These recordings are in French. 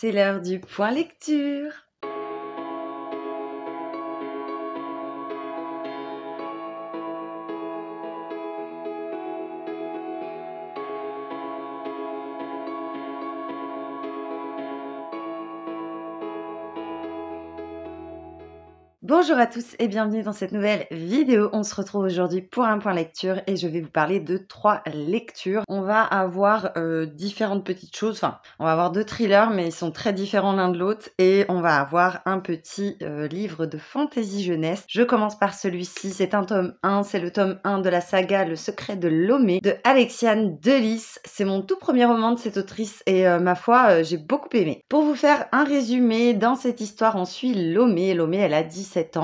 c'est l'heure du point lecture. Bonjour à tous et bienvenue dans cette nouvelle vidéo. On se retrouve aujourd'hui pour un point lecture et je vais vous parler de trois lectures. On va avoir euh, différentes petites choses, enfin on va avoir deux thrillers mais ils sont très différents l'un de l'autre et on va avoir un petit euh, livre de fantaisie jeunesse. Je commence par celui-ci, c'est un tome 1, c'est le tome 1 de la saga Le secret de Lomé de Alexiane Delis. C'est mon tout premier roman de cette autrice et euh, ma foi j'ai beaucoup aimé. Pour vous faire un résumé, dans cette histoire on suit Lomé. Lomé elle a 17 ans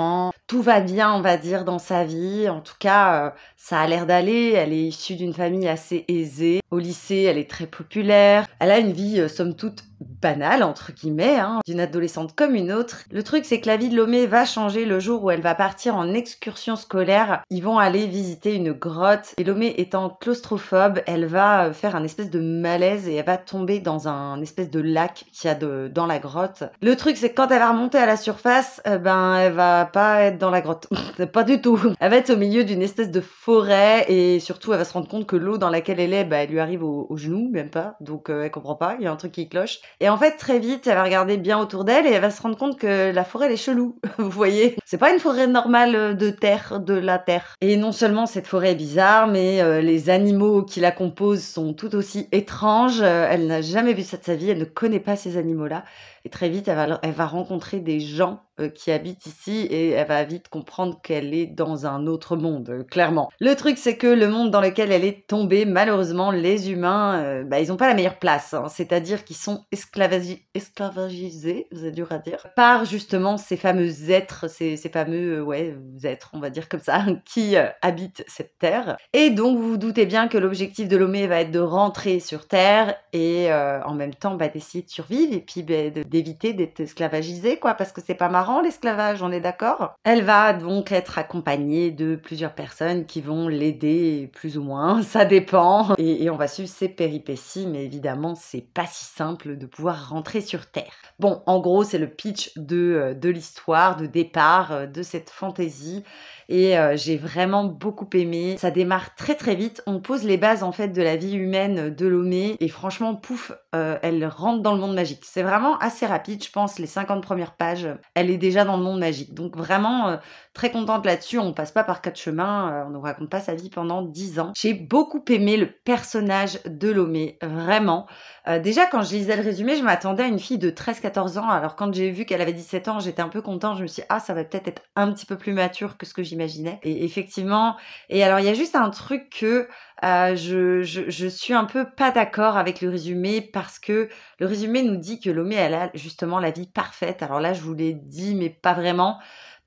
tout va bien, on va dire, dans sa vie. En tout cas, euh, ça a l'air d'aller. Elle est issue d'une famille assez aisée. Au lycée, elle est très populaire. Elle a une vie, euh, somme toute, banal entre guillemets, hein, d'une adolescente comme une autre. Le truc, c'est que la vie de Lomé va changer le jour où elle va partir en excursion scolaire. Ils vont aller visiter une grotte. Et Lomé étant claustrophobe, elle va euh, faire un espèce de malaise et elle va tomber dans un espèce de lac qu'il y a de, dans la grotte. Le truc, c'est que quand elle va remonter à la surface, euh, ben, elle va pas être dans la grotte. pas du tout. Elle va être au milieu d'une espèce de forêt et surtout, elle va se rendre compte que l'eau dans laquelle elle est, ben, elle lui arrive au, genou, même pas. Donc, euh, elle comprend pas. Il y a un truc qui cloche. Et en fait, très vite, elle va regarder bien autour d'elle et elle va se rendre compte que la forêt, elle est chelou. Vous voyez C'est pas une forêt normale euh, de terre, de la terre. Et non seulement cette forêt est bizarre, mais euh, les animaux qui la composent sont tout aussi étranges. Euh, elle n'a jamais vu ça de sa vie, elle ne connaît pas ces animaux-là. Et très vite, elle va, elle va rencontrer des gens euh, qui habitent ici et elle va vite comprendre qu'elle est dans un autre monde, euh, clairement. Le truc, c'est que le monde dans lequel elle est tombée, malheureusement, les humains, euh, bah, ils n'ont pas la meilleure place. Hein. C'est-à-dire qu'ils sont esclavagisés, vous êtes dur à dire, par justement ces fameux êtres, ces, fameux ouais, êtres, on va dire comme ça, qui habitent cette terre. Et donc, vous vous doutez bien que l'objectif de Lomé va être de rentrer sur Terre et en même temps bah, d'essayer de survivre et puis bah, de d'éviter d'être esclavagisée, quoi, parce que c'est pas marrant l'esclavage, on est d'accord Elle va donc être accompagnée de plusieurs personnes qui vont l'aider plus ou moins, ça dépend, et, on va suivre ses péripéties, mais évidemment c'est pas si simple de pouvoir rentrer sur Terre. Bon, en gros c'est le pitch de, euh, l'histoire, de départ euh, de cette fantaisie, et euh, j'ai vraiment beaucoup aimé. Ça démarre très très vite, on pose les bases en fait de la vie humaine de Lomé, et franchement pouf, elle rentre dans le monde magique. C'est vraiment assez rapide, je pense, les 50 premières pages, elle est déjà dans le monde magique. Donc vraiment, euh, très contente là-dessus, on passe pas par quatre chemins, euh, on ne raconte pas sa vie pendant 10 ans. J'ai beaucoup aimé le personnage de Lomé, vraiment. Euh, déjà, quand je lisais le résumé, je m'attendais à une fille de 13-14 ans, alors quand j'ai vu qu'elle avait 17 ans, j'étais un peu contente, je me suis dit, ah, ça va peut-être être un petit peu plus mature que ce que j'imaginais. Et effectivement, et alors il y a juste un truc que euh, je, suis un peu pas d'accord avec le résumé parce que le résumé nous dit que Lomé, elle a justement la vie parfaite. Alors là, je vous l'ai dit, mais pas vraiment.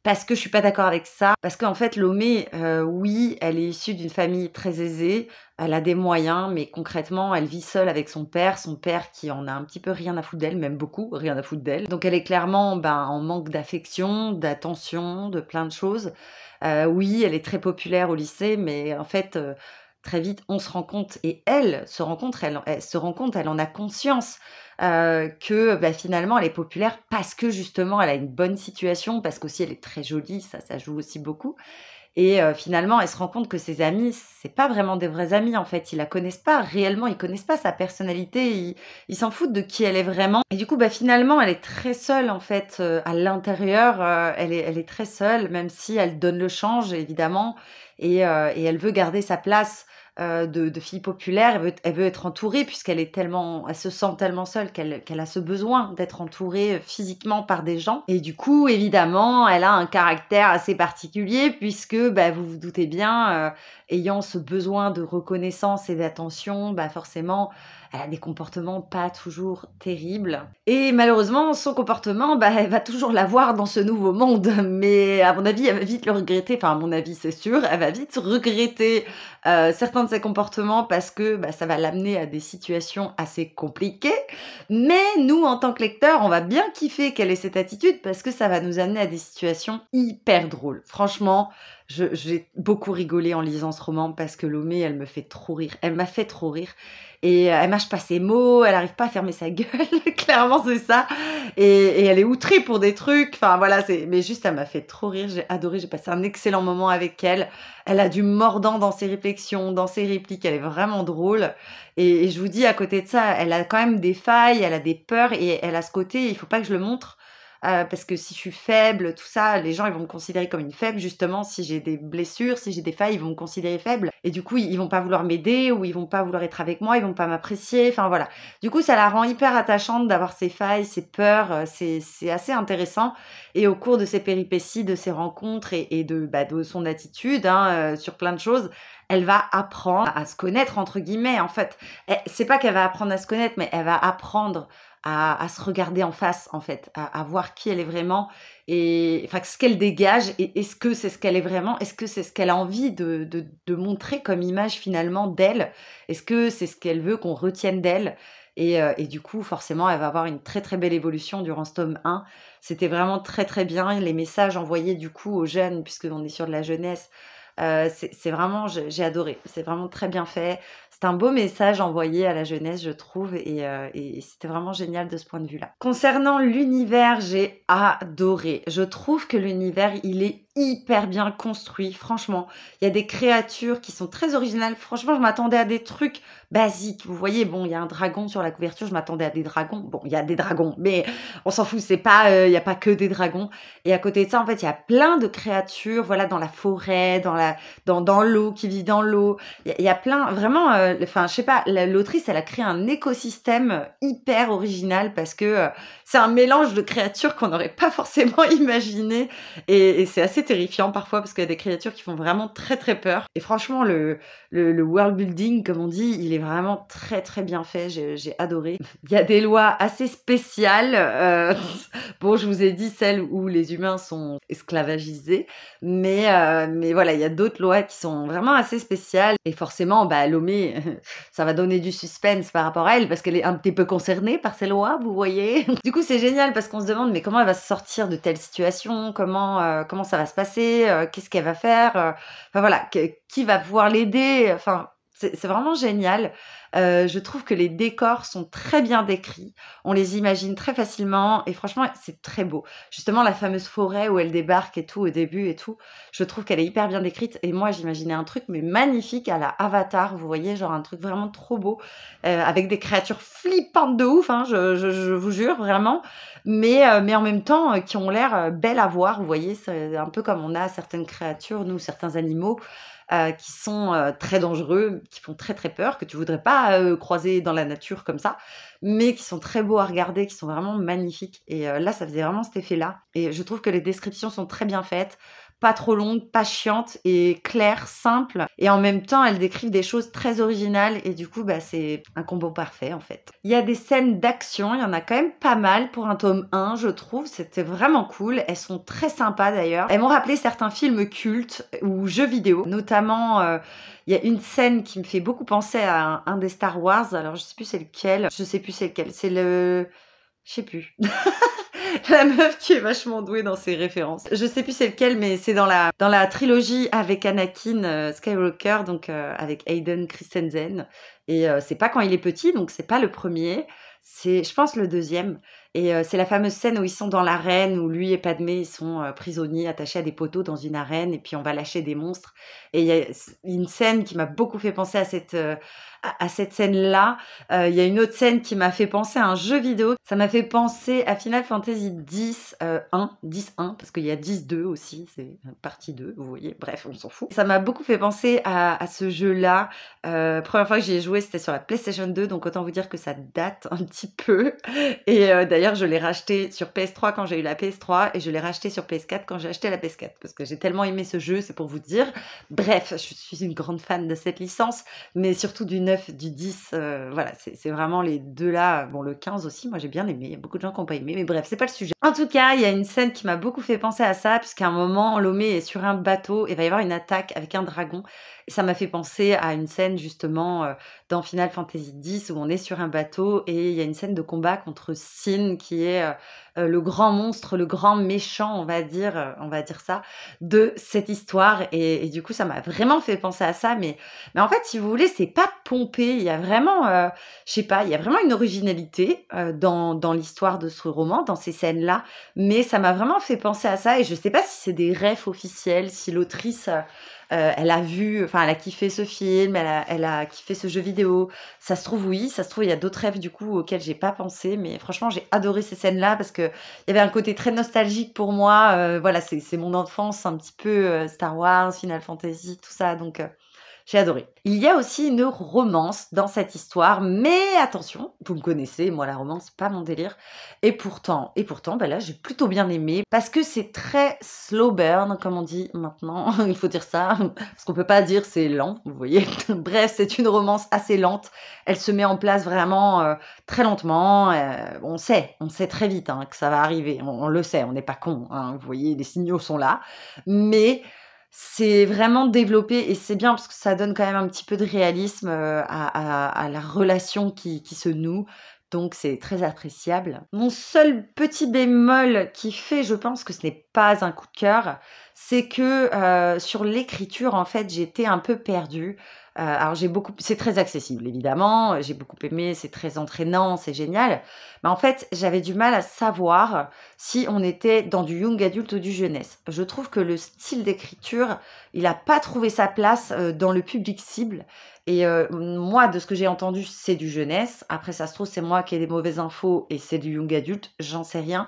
Parce que je suis pas d'accord avec ça. Parce qu'en fait, Lomé, euh, oui, elle est issue d'une famille très aisée. Elle a des moyens, mais concrètement, elle vit seule avec son père. Son père qui en a un petit peu rien à foutre d'elle, même beaucoup, rien à foutre d'elle. Donc elle est clairement ben, en manque d'affection, d'attention, de plein de choses. Euh, oui, elle est très populaire au lycée, mais en fait, très vite, on se rend compte, et elle se rend compte, elle, se rend compte, elle en a conscience euh, que bah, finalement elle est populaire parce que justement elle a une bonne situation, parce qu'aussi elle est très jolie, ça, ça joue aussi beaucoup. Et euh, finalement, elle se rend compte que ses amis, c'est pas vraiment des vrais amis en fait. Ils la connaissent pas réellement, ils connaissent pas sa personnalité, ils s'en foutent de qui elle est vraiment. Et du coup, bah finalement, elle est très seule en fait euh, à l'intérieur. elle, est, elle est très seule, même si elle donne le change évidemment, et, et elle veut garder sa place. Euh, de, de, fille populaire, elle veut, elle veut être entourée puisqu'elle est tellement, elle se sent tellement seule qu'elle a ce besoin d'être entourée euh, physiquement par des gens. Et du coup, évidemment, elle a un caractère assez particulier puisque, bah, vous vous doutez bien, euh, ayant ce besoin de reconnaissance et d'attention, bah, forcément, elle a des comportements pas toujours terribles. Et malheureusement, son comportement, bah, elle va toujours l'avoir dans ce nouveau monde. Mais à mon avis, elle va vite le regretter. Enfin, à mon avis, c'est sûr, elle va vite regretter euh, certains de ses comportements parce que bah, ça va l'amener à des situations assez compliquées. Mais nous, en tant que lecteurs, on va bien kiffer quelle est cette attitude parce que ça va nous amener à des situations hyper drôles. Franchement, j'ai beaucoup rigolé en lisant ce roman parce que Lomé, elle me fait trop rire. Elle m'a fait trop rire. Et euh, elle mâche pas ses mots, elle arrive pas à fermer sa gueule, clairement c'est ça. Et, elle est outrée pour des trucs. Enfin voilà, c'est. Mais juste, elle m'a fait trop rire. J'ai adoré, j'ai passé un excellent moment avec elle. Elle a du mordant dans ses réflexions, dans ses répliques. Elle est vraiment drôle. Et, je vous dis, à côté de ça, elle a quand même des failles, elle a des peurs et elle a ce côté. Il faut pas que je le montre euh, parce que si je suis faible, tout ça, les gens ils vont me considérer comme une faible justement. Si j'ai des blessures, si j'ai des failles, ils vont me considérer faible et du coup ils vont pas vouloir m'aider ou ils vont pas vouloir être avec moi, ils vont pas m'apprécier. Enfin voilà. Du coup ça la rend hyper attachante d'avoir ses failles, ses peurs. Euh, c'est assez intéressant et au cours de ses péripéties, de ses rencontres et, de, bah, son attitude hein, euh, sur plein de choses, elle va apprendre à se connaître entre guillemets en fait. C'est pas qu'elle va apprendre à se connaître, mais elle va apprendre à, se regarder en face, en fait, à, voir qui elle est vraiment, et enfin ce qu'elle dégage, et est-ce que c'est ce qu'elle est vraiment, est-ce que c'est ce qu'elle a envie de, montrer comme image finalement d'elle, est-ce que c'est ce qu'elle veut qu'on retienne d'elle, et, euh, du coup forcément elle va avoir une très très belle évolution durant ce tome 1. C'était vraiment très très bien, les messages envoyés du coup aux jeunes, puisque on est sur de la jeunesse. Euh, c'est vraiment, j'ai adoré. C'est vraiment très bien fait c'est un beau message envoyé à la jeunesse, je trouve, euh, et, c'était vraiment génial de ce point de vue-là. Concernant l'univers, j'ai adoré. Je trouve que l'univers, il est hyper bien construit, franchement. Il y a des créatures qui sont très originales. Franchement, je m'attendais à des trucs basiques. Vous voyez, bon, il y a un dragon sur la couverture, je m'attendais à des dragons. Bon, il y a des dragons, mais on s'en fout, c'est pas, euh, il y n'y a pas que des dragons. Et à côté de ça, en fait, il y a plein de créatures, voilà, dans la forêt, dans la, dans, l'eau, qui vit dans l'eau. Il y, a plein, vraiment, euh, enfin, je sais pas, l'autrice, elle a créé un écosystème hyper original parce que euh, c'est un mélange de créatures qu'on n'aurait pas forcément imaginé. et c'est assez terrifiant parfois parce qu'il y a des créatures qui font vraiment très très peur. Et franchement, le, le, world building, comme on dit, il est vraiment très très bien fait. J'ai adoré. Il y a des lois assez spéciales. Euh, bon, je vous ai dit celle où les humains sont esclavagisés, mais, euh, mais voilà, il y a d'autres lois qui sont vraiment assez spéciales. Et forcément, bah, Lomé, ça va donner du suspense par rapport à elle parce qu'elle est un petit peu concernée par ces lois, vous voyez. Du coup, c'est génial parce qu'on se demande mais comment elle va se sortir de telle situation, comment, euh, comment ça va se passer, euh, qu'est-ce qu'elle va faire, euh, voilà, qui va pouvoir l'aider, enfin c'est vraiment génial. Euh, je trouve que les décors sont très bien décrits. On les imagine très facilement et franchement, c'est très beau. Justement, la fameuse forêt où elle débarque et tout au début et tout, je trouve qu'elle est hyper bien décrite. Et moi, j'imaginais un truc, mais magnifique à la Avatar. Vous voyez, genre un truc vraiment trop beau euh, avec des créatures flippantes de ouf, hein, je, vous jure, vraiment. Mais, euh, mais en même temps, qui ont l'air belles à voir. Vous voyez, c'est un peu comme on a certaines créatures, nous, certains animaux. Euh, qui sont euh, très dangereux, qui font très très peur, que tu voudrais pas euh, croiser dans la nature comme ça, mais qui sont très beaux à regarder, qui sont vraiment magnifiques. Et là, ça faisait vraiment cet effet-là. Et je trouve que les descriptions sont très bien faites pas trop longue, pas chiante et claire, simple. Et en même temps, elles décrivent des choses très originales et du coup, bah, c'est un combo parfait en fait. Il y a des scènes d'action, il y en a quand même pas mal pour un tome 1, je trouve. C'était vraiment cool. Elles sont très sympas d'ailleurs. Elles m'ont rappelé certains films cultes ou jeux vidéo, notamment. Euh, il y a une scène qui me fait beaucoup penser à un, un des Star Wars. Alors, je sais plus c'est lequel. Je sais plus c'est lequel. C'est le je sais plus. la meuf qui est vachement douée dans ses références. Je sais plus c'est lequel, mais c'est dans la, dans la trilogie avec Anakin euh, Skywalker, donc euh, avec Hayden Christensen. Et euh, c'est pas quand il est petit, donc c'est pas le premier. C'est, je pense, le deuxième. Et euh, c'est la fameuse scène où ils sont dans l'arène, où lui et Padmé ils sont euh, prisonniers, attachés à des poteaux dans une arène, et puis on va lâcher des monstres. Et il y a une scène qui m'a beaucoup fait penser à cette, euh, à, cette scène-là. Il y a une autre scène qui m'a fait penser à un jeu vidéo. Ça m'a fait penser à Final Fantasy 10 1, 10, 1, parce qu'il y a 10, 2 aussi, c'est partie 2, vous voyez, bref, on s'en fout. Ça m'a beaucoup fait penser à, à ce jeu-là. première fois que j'y ai joué, c'était sur la PlayStation 2, donc autant vous dire que ça date un petit peu. Et d'ailleurs, je l'ai racheté sur PS3 quand j'ai eu la PS3 et je l'ai racheté sur PS4 quand j'ai acheté la PS4 parce que j'ai tellement aimé ce jeu, c'est pour vous dire. Bref, je suis une grande fan de cette licence, mais surtout du 9, du 10. Euh, voilà, c'est vraiment les deux là. Bon, le 15 aussi, moi j'ai bien aimé. Il y a beaucoup de gens qui n'ont pas aimé, mais bref, c'est pas le sujet. En tout cas, il y a une scène qui m'a beaucoup fait penser à ça puisqu'à un moment, Lomé est sur un bateau et va y avoir une attaque avec un dragon ça m'a fait penser à une scène justement euh, dans Final Fantasy X où on est sur un bateau et il y a une scène de combat contre Sin qui est euh, euh, le grand monstre, le grand méchant, on va dire, on va dire ça, de cette histoire. Et, du coup, ça m'a vraiment fait penser à ça. Mais, mais en fait, si vous voulez, c'est pas pompé. Il y a vraiment, je sais pas, il y a vraiment une originalité dans, dans l'histoire de ce roman, dans ces scènes-là. Mais ça m'a vraiment fait penser à ça. Et je sais pas si c'est des refs officiels, si l'autrice. Euh, elle a vu, enfin, elle a kiffé ce film, elle a, elle a kiffé ce jeu vidéo. Ça se trouve, oui, ça se trouve, il y a d'autres rêves du coup auxquels j'ai pas pensé, mais franchement, j'ai adoré ces scènes-là parce que il y avait un côté très nostalgique pour moi. Euh, voilà, c'est mon enfance, un petit peu euh, Star Wars, Final Fantasy, tout ça, donc. J'ai adoré. Il y a aussi une romance dans cette histoire, mais attention, vous me connaissez, moi la romance, pas mon délire. Et pourtant, et pourtant, ben là j'ai plutôt bien aimé parce que c'est très slow burn, comme on dit maintenant. Il faut dire ça parce qu'on peut pas dire c'est lent, vous voyez. Bref, c'est une romance assez lente. Elle se met en place vraiment euh, très lentement. Euh, on sait, on sait très vite hein, que ça va arriver. On, le sait, on n'est pas con. Hein, vous voyez, les signaux sont là, mais c'est vraiment développé et c'est bien parce que ça donne quand même un petit peu de réalisme euh, à, la relation qui, se noue. Donc c'est très appréciable. Mon seul petit bémol qui fait, je pense que ce n'est pas un coup de cœur, c'est que euh, sur l'écriture, en fait, j'étais un peu perdue. Euh, alors c'est très accessible évidemment, j'ai beaucoup aimé, c'est très entraînant, c'est génial. Mais en fait, j'avais du mal à savoir si on était dans du young adulte ou du jeunesse. Je trouve que le style d'écriture, il n'a pas trouvé sa place euh, dans le public cible. Et euh, moi, de ce que j'ai entendu, c'est du jeunesse. Après, ça se trouve, c'est moi qui ai des mauvaises infos et c'est du young adulte, j'en sais rien.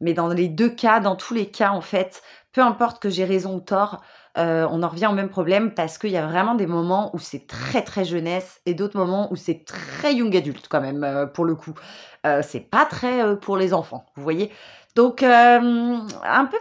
Mais dans les deux cas, dans tous les cas, en fait, peu importe que j'ai raison ou tort, euh, on en revient au même problème parce qu'il y a vraiment des moments où c'est très très jeunesse et d'autres moments où c'est très young adulte quand même euh, pour le coup. Euh, c'est pas très pour les enfants, vous voyez. Donc un peu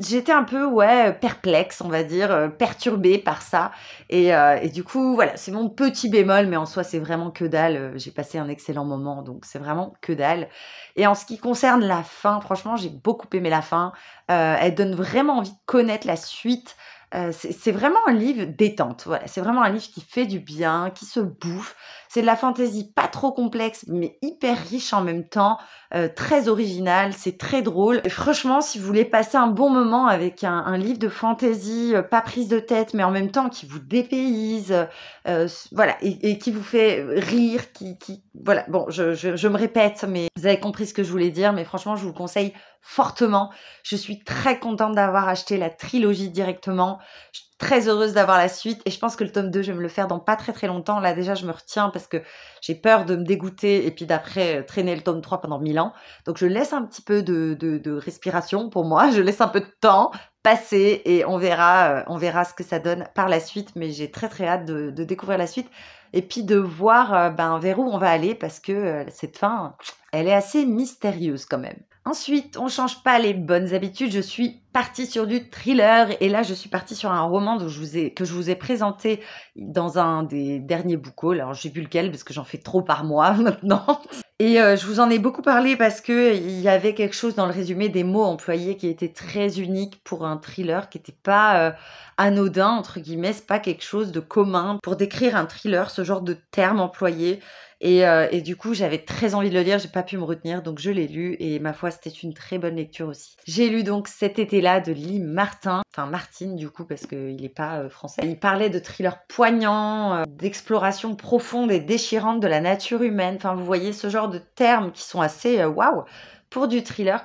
j'étais un peu ouais perplexe on va dire perturbée par ça et, du coup voilà c'est mon petit bémol mais en soi c'est vraiment que dalle j'ai passé un excellent moment donc c'est vraiment que dalle et en ce qui concerne la fin franchement j'ai beaucoup aimé la fin elle donne vraiment envie de connaître la suite euh, c'est vraiment un livre détente. Voilà, c'est vraiment un livre qui fait du bien, qui se bouffe, c'est de la fantaisie pas trop complexe, mais hyper riche en même temps, euh, très originale, c'est très drôle. Et franchement, si vous voulez passer un bon moment avec un, livre de fantaisie, euh, pas prise de tête, mais en même temps qui vous dépayse, euh, voilà, et, qui vous fait rire, qui, voilà. Bon, je, me répète, mais vous avez compris ce que je voulais dire. Mais franchement, je vous conseille fortement. Je suis très contente d'avoir acheté la trilogie directement. Je très heureuse d'avoir la suite et je pense que le tome 2, je vais me le faire dans pas très très longtemps. Là déjà, je me retiens parce que j'ai peur de me dégoûter et puis d'après euh, traîner le tome 3 pendant 1000 ans. Donc je laisse un petit peu de, respiration pour moi, je laisse un peu de temps passer et on verra, euh, on verra ce que ça donne par la suite. Mais j'ai très très hâte de, découvrir la suite et puis de voir euh, ben, vers où on va aller parce que cette fin, elle est assez mystérieuse quand même. Ensuite, on change pas les bonnes habitudes. Je suis partie sur du thriller et là je suis partie sur un roman dont je vous ai, que je vous ai présenté dans un des derniers boucaux. Alors j'ai vu lequel parce que j'en fais trop par mois maintenant. Et euh, je vous en ai beaucoup parlé parce que il y avait quelque chose dans le résumé des mots employés qui était très unique pour un thriller, qui n'était pas euh, anodin entre guillemets, c'est pas quelque chose de commun pour décrire un thriller, ce genre de terme employé. Et, euh, et, du coup, j'avais très envie de le lire, j'ai pas pu me retenir, donc je l'ai lu et ma foi, c'était une très bonne lecture aussi. J'ai lu donc cet été de Lee Martin, enfin Martin du coup parce qu'il n'est pas euh, français. Il parlait de thriller poignant, euh, d'exploration profonde et déchirante de la nature humaine. Enfin, vous voyez ce genre de termes qui sont assez euh, waouh wow, pour du thriller.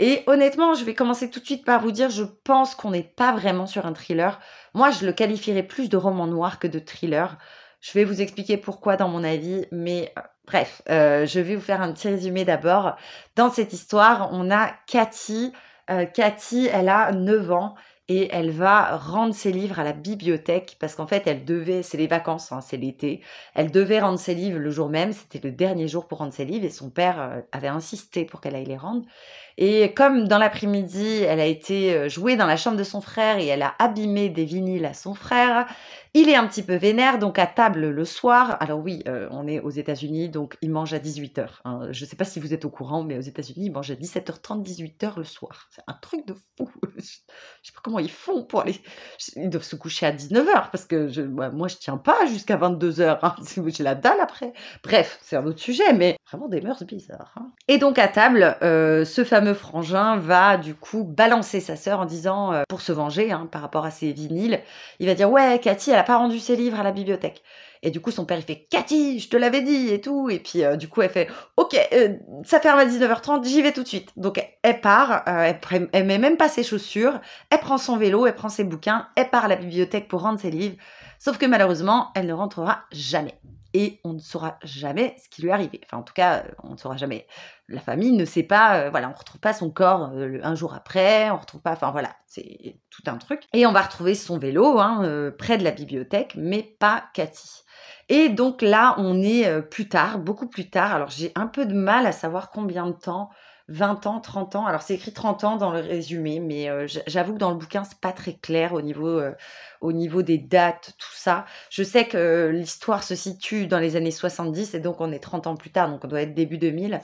Et honnêtement, je vais commencer tout de suite par vous dire, je pense qu'on n'est pas vraiment sur un thriller. Moi, je le qualifierais plus de roman noir que de thriller. Je vais vous expliquer pourquoi dans mon avis, mais bref, je vais vous faire un petit résumé d'abord. Dans cette histoire, on a Cathy, euh, Cathy, elle a 9 ans et elle va rendre ses livres à la bibliothèque parce qu'en fait elle devait, c'est les vacances, hein, c'est l'été, elle devait rendre ses livres le jour même, c'était le dernier jour pour rendre ses livres et son père euh, avait insisté pour qu'elle aille les rendre. Et comme dans l'après-midi, elle a été euh, jouée dans la chambre de son frère et elle a abîmé des vinyles à son frère, il est un petit peu vénère, donc à table le soir, alors oui, euh, on est aux États-Unis, donc il mange à 18h. Hein. Je ne sais pas si vous êtes au courant, mais aux États-Unis, il mange à 17h30, 18h le soir. C'est un truc de fou. je ne sais pas comment ils font pour aller. Ils doivent se coucher à 19h parce que je, moi, moi, je tiens pas jusqu'à 22h. Hein. J'ai la dalle après. Bref, c'est un autre sujet, mais vraiment des mœurs bizarres. Hein. Et donc à table, euh, ce fameux frangin va du coup balancer sa sœur en disant, euh, pour se venger hein, par rapport à ses vinyles, il va dire ouais, Cathy, elle a pas rendu ses livres à la bibliothèque. Et du coup, son père, il fait Cathy, je te l'avais dit et tout. Et puis, euh, du coup, elle fait Ok, euh, ça ferme à 19h30, j'y vais tout de suite. Donc, elle part, elle, met même pas ses chaussures, elle prend son vélo, elle prend ses bouquins, elle part à la bibliothèque pour rendre ses livres. Sauf que malheureusement, elle ne rentrera jamais et on ne saura jamais ce qui lui est arrivé. Enfin, en tout cas, euh, on ne saura jamais. La famille ne sait pas, euh, voilà, on ne retrouve pas son corps euh, un jour après, on retrouve pas, enfin voilà, c'est tout un truc. Et on va retrouver son vélo hein, près de la bibliothèque, mais pas Cathy. Et donc là, on est plus tard, beaucoup plus tard. Alors j'ai un peu de mal à savoir combien de temps 20 ans, 30 ans. Alors c'est écrit 30 ans dans le résumé, mais euh, j'avoue que dans le bouquin, c'est pas très clair au niveau, euh, au niveau des dates, tout ça. Je sais que euh, l'histoire se situe dans les années 70 et donc on est 30 ans plus tard, donc on doit être début 2000.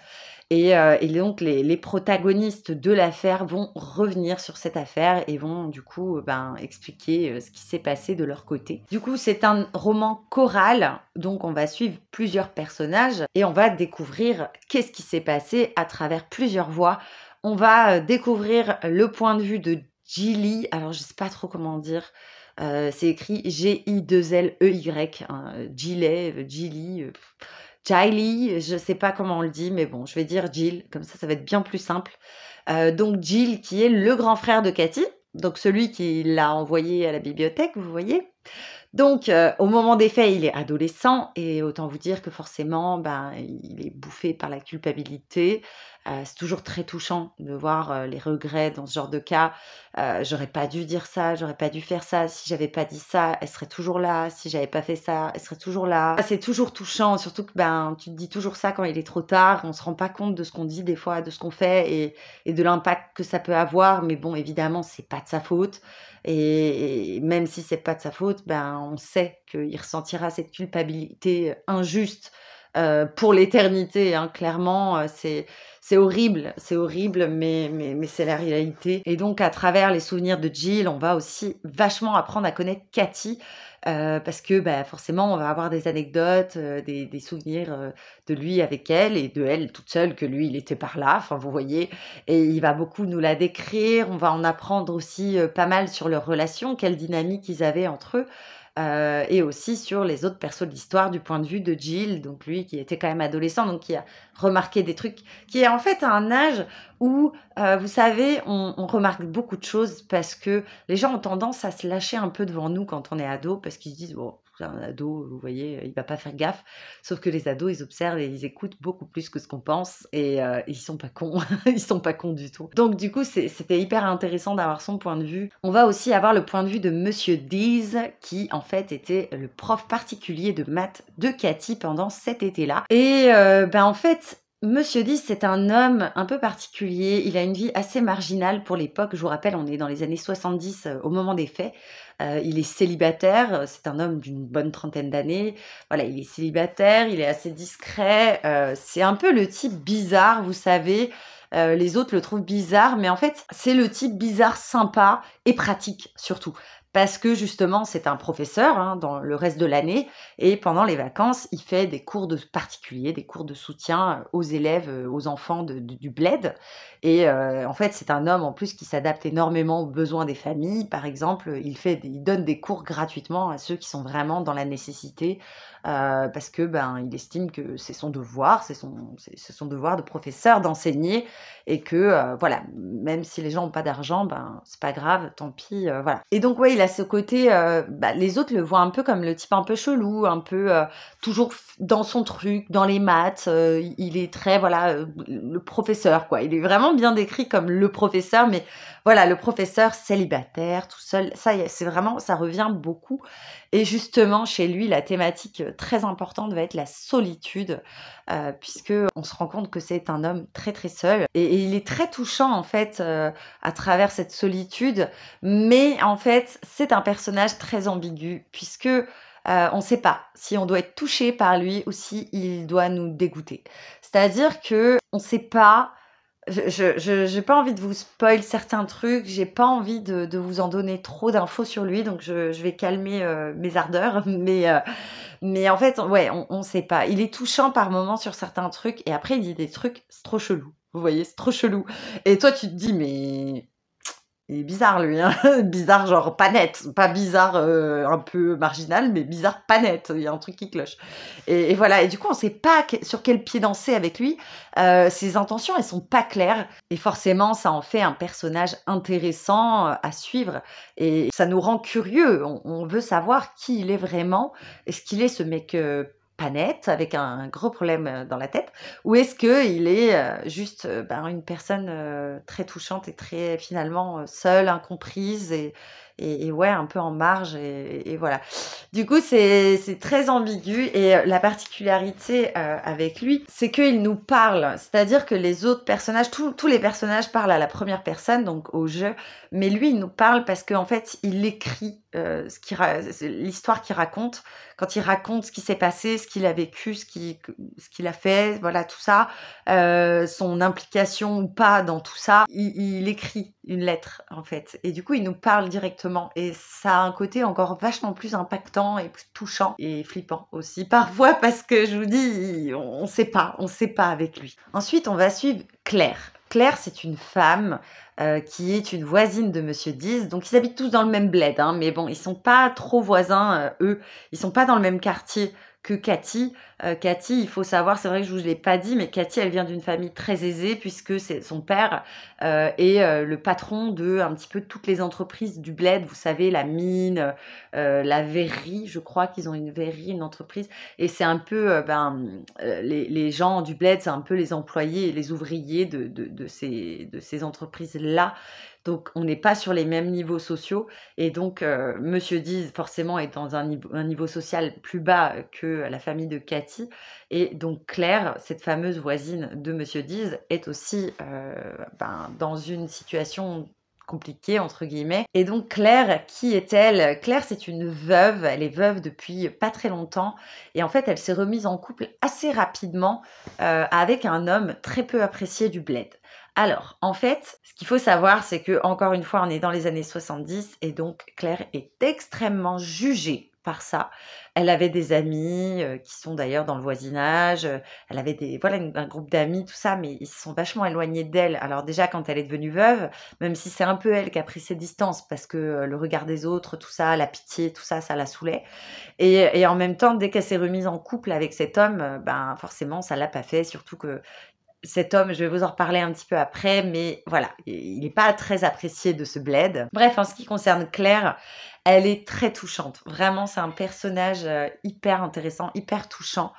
Euh, et, donc les, protagonistes de l'affaire vont revenir sur cette affaire et vont du coup euh, ben, expliquer euh, ce qui s'est passé de leur côté. Du coup c'est un roman choral, donc on va suivre plusieurs personnages et on va découvrir qu'est-ce qui s'est passé à travers plusieurs voix. On va découvrir le point de vue de Gilly, alors je sais pas trop comment dire. c'est écrit e hein, G-I-2-L-E-Y, Gilly. Kylie, je ne sais pas comment on le dit, mais bon, je vais dire Jill, comme ça, ça va être bien plus simple. Euh, donc Jill, qui est le grand frère de Cathy, donc celui qui l'a envoyé à la bibliothèque, vous voyez. Donc euh, au moment des faits, il est adolescent et autant vous dire que forcément, ben, il est bouffé par la culpabilité, euh, c'est toujours très touchant de voir euh, les regrets dans ce genre de cas. Euh, j'aurais pas dû dire ça, j'aurais pas dû faire ça. Si j'avais pas dit ça, elle serait toujours là. Si j'avais pas fait ça, elle serait toujours là. C'est toujours touchant, surtout que ben tu te dis toujours ça quand il est trop tard. On se rend pas compte de ce qu'on dit des fois, de ce qu'on fait et, de l'impact que ça peut avoir. Mais bon, évidemment, c'est pas de sa faute. Et, même si c'est pas de sa faute, ben on sait qu'il ressentira cette culpabilité injuste euh, pour l'éternité. Hein, clairement, euh, c'est horrible, c'est horrible, mais, c'est la réalité. Et donc, à travers les souvenirs de Jill, on va aussi vachement apprendre à connaître Cathy, euh, parce que bah, forcément, on va avoir des anecdotes, des, souvenirs de lui avec elle et de elle toute seule, que lui, il était par là, enfin, vous voyez. Et il va beaucoup nous la décrire, on va en apprendre aussi pas mal sur leur relation, quelle dynamique ils avaient entre eux. Euh, et aussi sur les autres persos de l'histoire du point de vue de Jill, donc lui qui était quand même adolescent, donc qui a remarqué des trucs, qui est en fait à un âge où, euh, vous savez, on, on, remarque beaucoup de choses parce que les gens ont tendance à se lâcher un peu devant nous quand on est ado, parce qu'ils se disent, bon, un ado, vous voyez, euh, il va pas faire gaffe. Sauf que les ados, ils observent et ils écoutent beaucoup plus que ce qu'on pense et euh, ils sont pas cons, ils sont pas cons du tout. Donc du coup, c'était hyper intéressant d'avoir son point de vue. On va aussi avoir le point de vue de Monsieur Deez, qui en fait était le prof particulier de maths de Cathy pendant cet été-là. Et euh, ben en fait, Monsieur 10, c'est un homme un peu particulier. Il a une vie assez marginale pour l'époque. Je vous rappelle, on est dans les années 70 euh, au moment des faits. Euh, il est célibataire. C'est un homme d'une bonne trentaine d'années. Voilà, il est célibataire. Il est assez discret. Euh, c'est un peu le type bizarre, vous savez. les autres le trouvent bizarre, mais en fait, c'est le type bizarre sympa et pratique surtout parce que justement c'est un professeur hein, dans le reste de l'année et pendant les vacances il fait des cours de particuliers, des cours de soutien euh, aux élèves, euh, aux enfants du bled. Et euh, en fait c'est un homme en plus qui s'adapte énormément aux besoins des familles. Par exemple il, fait, il donne des cours gratuitement à ceux qui sont vraiment dans la nécessité euh, parce que ben il estime que c'est son devoir, c'est son, son devoir de professeur d'enseigner et que euh, voilà, même si les gens n'ont pas d'argent, ben c'est pas grave, tant pis, euh, voilà. Et donc ouais, il a ce côté, bah, les autres le voient un peu comme le type un peu chelou, un peu toujours dans son truc, dans les maths, il est très voilà le professeur quoi. Il est vraiment bien décrit comme le professeur, mais voilà, le professeur célibataire, tout seul, ça, c'est vraiment, ça revient beaucoup. Et justement, chez lui, la thématique euh, très importante va être la solitude, puisqu'on euh, puisque on se rend compte que c'est un homme très très seul. Et, il est très touchant en fait euh, à travers cette solitude, mais en fait, c'est un personnage très ambigu, puisque on ne sait pas si on doit être touché par lui ou si il doit nous dégoûter. C'est-à-dire que on ne sait pas je n'ai pas envie de vous spoil certains trucs, j'ai pas envie de, de, vous en donner trop d'infos sur lui, donc je, je vais calmer euh, mes ardeurs. Mais, euh, mais en fait, ouais, on ne sait pas. Il est touchant par moments sur certains trucs, et après il dit des trucs, c'est trop chelou. Vous voyez, c'est trop chelou. Et toi, tu te dis, mais il est bizarre lui, hein bizarre genre pas net, pas bizarre euh, un peu marginal, mais bizarre pas net, il y a un truc qui cloche. Et, voilà, et du coup on sait pas sur quel pied danser avec lui, euh, ses intentions elles sont pas claires, et forcément ça en fait un personnage intéressant euh, à suivre, et ça nous rend curieux, on, veut savoir qui il est vraiment, est-ce qu'il est ce mec pas avec un gros problème euh, dans la tête, ou est-ce qu'il est euh, juste euh, ben, une personne très touchante et très finalement seule, incomprise et, et, ouais, un peu en marge et, et voilà. Du coup, c'est très ambigu et la particularité avec lui, c'est qu'il nous parle, c'est-à-dire que les autres personnages, tous tous les personnages parlent à la première personne, donc au jeu, mais lui, il nous parle parce qu'en en fait, il écrit euh, ce qui l'histoire qu'il raconte, quand il raconte ce qui s'est passé, ce qu'il a vécu, ce qu'il a fait, voilà tout ça, euh, son implication ou pas dans tout ça, il, écrit une lettre en fait, et du coup il nous parle directement, et ça a un côté encore vachement plus impactant et touchant et flippant aussi parfois parce que je vous dis on, ne sait pas, on ne sait pas avec lui. Ensuite on va suivre Claire. Claire, c'est une femme euh, qui est une voisine de Monsieur Diz. Donc, ils habitent tous dans le même bled, hein, mais bon, ils sont pas trop voisins, euh, eux. Ils sont pas dans le même quartier que euh, Cathy. il faut savoir, c'est vrai que je ne vous l'ai pas dit, mais Cathy, elle vient d'une famille très aisée puisque c'est son père est euh, euh, le patron de un petit peu toutes les entreprises du bled, vous savez, la mine, la verrie, je crois qu'ils ont une verrie, une entreprise, et c'est un peu, ben, les, gens du bled, c'est un peu les employés et les ouvriers ces, de ces entreprises-là. Donc on n'est pas sur les mêmes niveaux sociaux. Et donc euh, Monsieur Diz, forcément, est dans un niveau, social plus bas que la famille de Cathy. Et donc Claire, cette fameuse voisine de Monsieur Diz, est aussi euh, ben, dans une situation compliquée entre guillemets. Et donc Claire, qui est-elle Claire, c'est une veuve, elle est veuve depuis pas très longtemps et en fait elle s'est remise en couple assez rapidement euh, avec un homme très peu apprécié du bled. Alors, en fait, ce qu'il faut savoir, c'est que, encore une fois, on est dans les années 70 et donc Claire est extrêmement jugée par ça. Elle avait des amis euh, qui sont d'ailleurs dans le voisinage. Euh, elle avait des, voilà, un groupe d'amis, tout ça, mais ils se sont vachement éloignés d'elle. Alors déjà, quand elle est devenue veuve, même si c'est un peu elle qui a pris ses distances, parce que euh, le regard des autres, tout ça, la pitié, tout ça, ça la saoulait. Et, en même temps, dès qu'elle s'est remise en couple avec cet homme, ben forcément, ça l'a pas fait. Surtout que cet homme, je vais vous en reparler un petit peu après, mais voilà, il n'est pas très apprécié de ce bled. Bref, en ce qui concerne Claire, elle est très touchante. Vraiment, c'est un personnage euh, hyper intéressant, hyper touchant.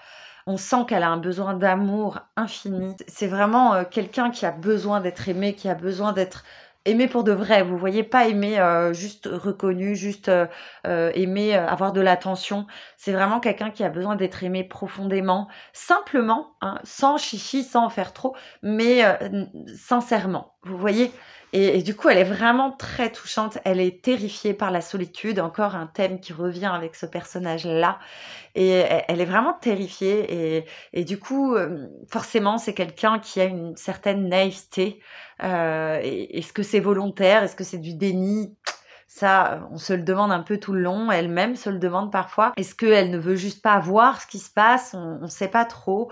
On sent qu'elle a un besoin d'amour infini. C'est vraiment euh, quelqu'un qui a besoin d'être aimé, qui a besoin d'être aimer pour de vrai, vous voyez, pas aimer euh, juste reconnu, juste euh, euh, aimer avoir de l'attention. C'est vraiment quelqu'un qui a besoin d'être aimé profondément, simplement, hein, sans chichi, sans en faire trop, mais sincèrement. Vous voyez, et, du coup, elle est vraiment très touchante. Elle est terrifiée par la solitude, encore un thème qui revient avec ce personnage-là. Et elle est vraiment terrifiée. Et, du coup, euh, forcément, c'est quelqu'un qui a une certaine naïveté. Euh, est-ce que c'est volontaire Est-ce que c'est du déni ça, on se le demande un peu tout le long. Elle-même se le demande parfois. Est-ce qu'elle ne veut juste pas voir ce qui se passe On ne sait pas trop.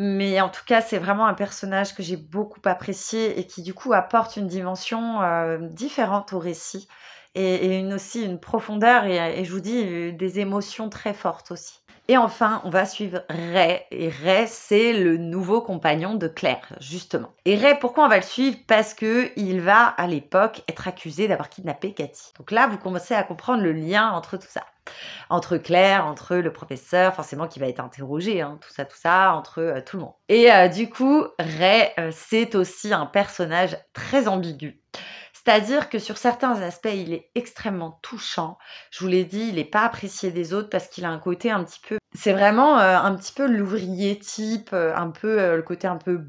Mais en tout cas, c'est vraiment un personnage que j'ai beaucoup apprécié et qui du coup apporte une dimension euh, différente au récit et, une aussi une profondeur et, je vous dis euh, des émotions très fortes aussi. Et enfin, on va suivre Ray. Et Ray, c'est le nouveau compagnon de Claire, justement. Et Ray, pourquoi on va le suivre Parce que il va, à l'époque, être accusé d'avoir kidnappé Cathy. Donc là, vous commencez à comprendre le lien entre tout ça. Entre Claire, entre le professeur, forcément qui va être interrogé, hein, tout ça, tout ça, entre euh, tout le monde. Et euh, du coup, Ray, euh, c'est aussi un personnage très ambigu. C'est-à-dire que sur certains aspects, il est extrêmement touchant. Je vous l'ai dit, il n'est pas apprécié des autres parce qu'il a un côté un petit peu... C'est vraiment un petit peu l'ouvrier type, un peu le côté un peu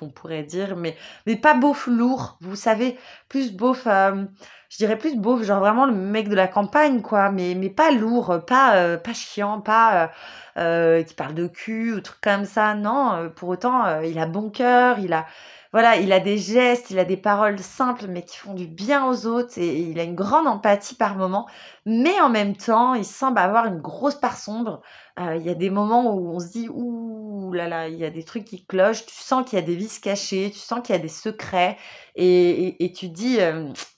on pourrait dire, mais, mais pas beauf lourd, vous savez, plus beauf, euh, je dirais plus beauf, genre vraiment le mec de la campagne, quoi, mais, mais pas lourd, pas, euh, pas chiant, pas euh, qui parle de cul ou trucs comme ça, non, pour autant, il a bon cœur, il a, voilà, il a des gestes, il a des paroles simples, mais qui font du bien aux autres, et, et il a une grande empathie par moment, mais en même temps, il semble avoir une grosse part sombre, il y a des moments où on se dit, ouh, là là, il y a des trucs qui clochent, tu sens qu'il y a des vices cachés, tu sens qu'il y a des secrets, et, et, tu dis,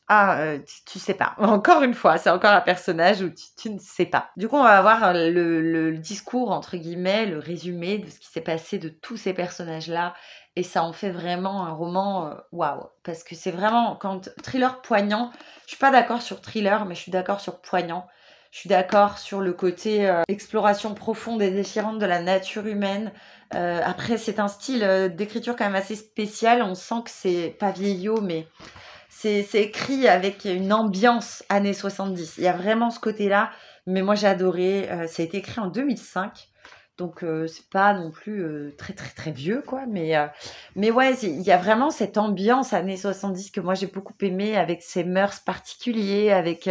ah, euh, tu, sais pas. Encore une fois, c'est encore un personnage où tu, ne sais pas. Du coup, on va avoir le, discours, entre guillemets, le résumé de ce qui s'est passé de tous ces personnages-là, et ça en fait vraiment un roman waouh parce que c'est vraiment quand thriller poignant je suis pas d'accord sur thriller mais je suis d'accord sur poignant je suis d'accord sur le côté exploration profonde et déchirante de la nature humaine euh, après, c'est un style euh, d'écriture quand même assez spécial. On sent que c'est pas vieillot, mais c'est écrit avec une ambiance années 70. Il y a vraiment ce côté-là. Mais moi, j'ai adoré. Euh, ça a été écrit en 2005. Donc c'est pas non plus très très très vieux quoi, mais mais ouais il y a vraiment cette ambiance années 70 que moi j'ai beaucoup aimé avec ses mœurs particuliers, avec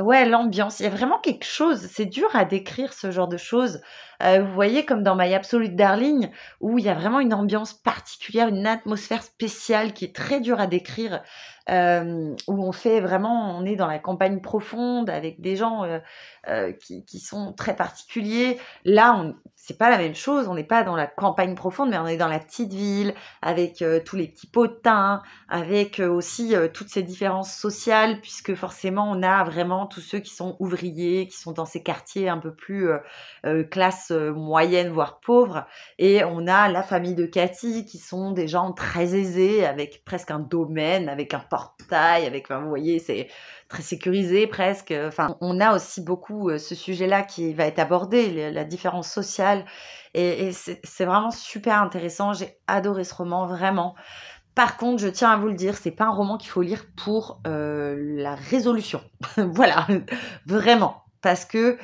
Ouais, l'ambiance. Il y a vraiment quelque chose. C'est dur à décrire ce genre de choses. Euh, vous voyez, comme dans My Absolute Darling, où il y a vraiment une ambiance particulière, une atmosphère spéciale qui est très dure à décrire, euh, où on fait vraiment, on est dans la campagne profonde avec des gens euh, qui, qui, sont très particuliers. Là, c'est pas la même chose. On n'est pas dans la campagne profonde, mais on est dans la petite ville avec tous les petits potins, avec aussi toutes ces différences sociales, puisque forcément, on a vraiment tous ceux qui sont ouvriers, qui sont dans ces quartiers un peu plus euh, euh, classe euh, moyenne, voire pauvre. Et on a la famille de Cathy, qui sont des gens très aisés, avec presque un domaine, avec un portail, avec, vous voyez, c'est très sécurisé presque. Enfin, on a aussi beaucoup ce sujet-là qui va être abordé, la différence sociale. Et, et c'est vraiment super intéressant. J'ai adoré ce roman, vraiment. Par contre, je tiens à vous le dire, c'est pas un roman qu'il faut lire pour euh, la résolution. voilà, vraiment, parce que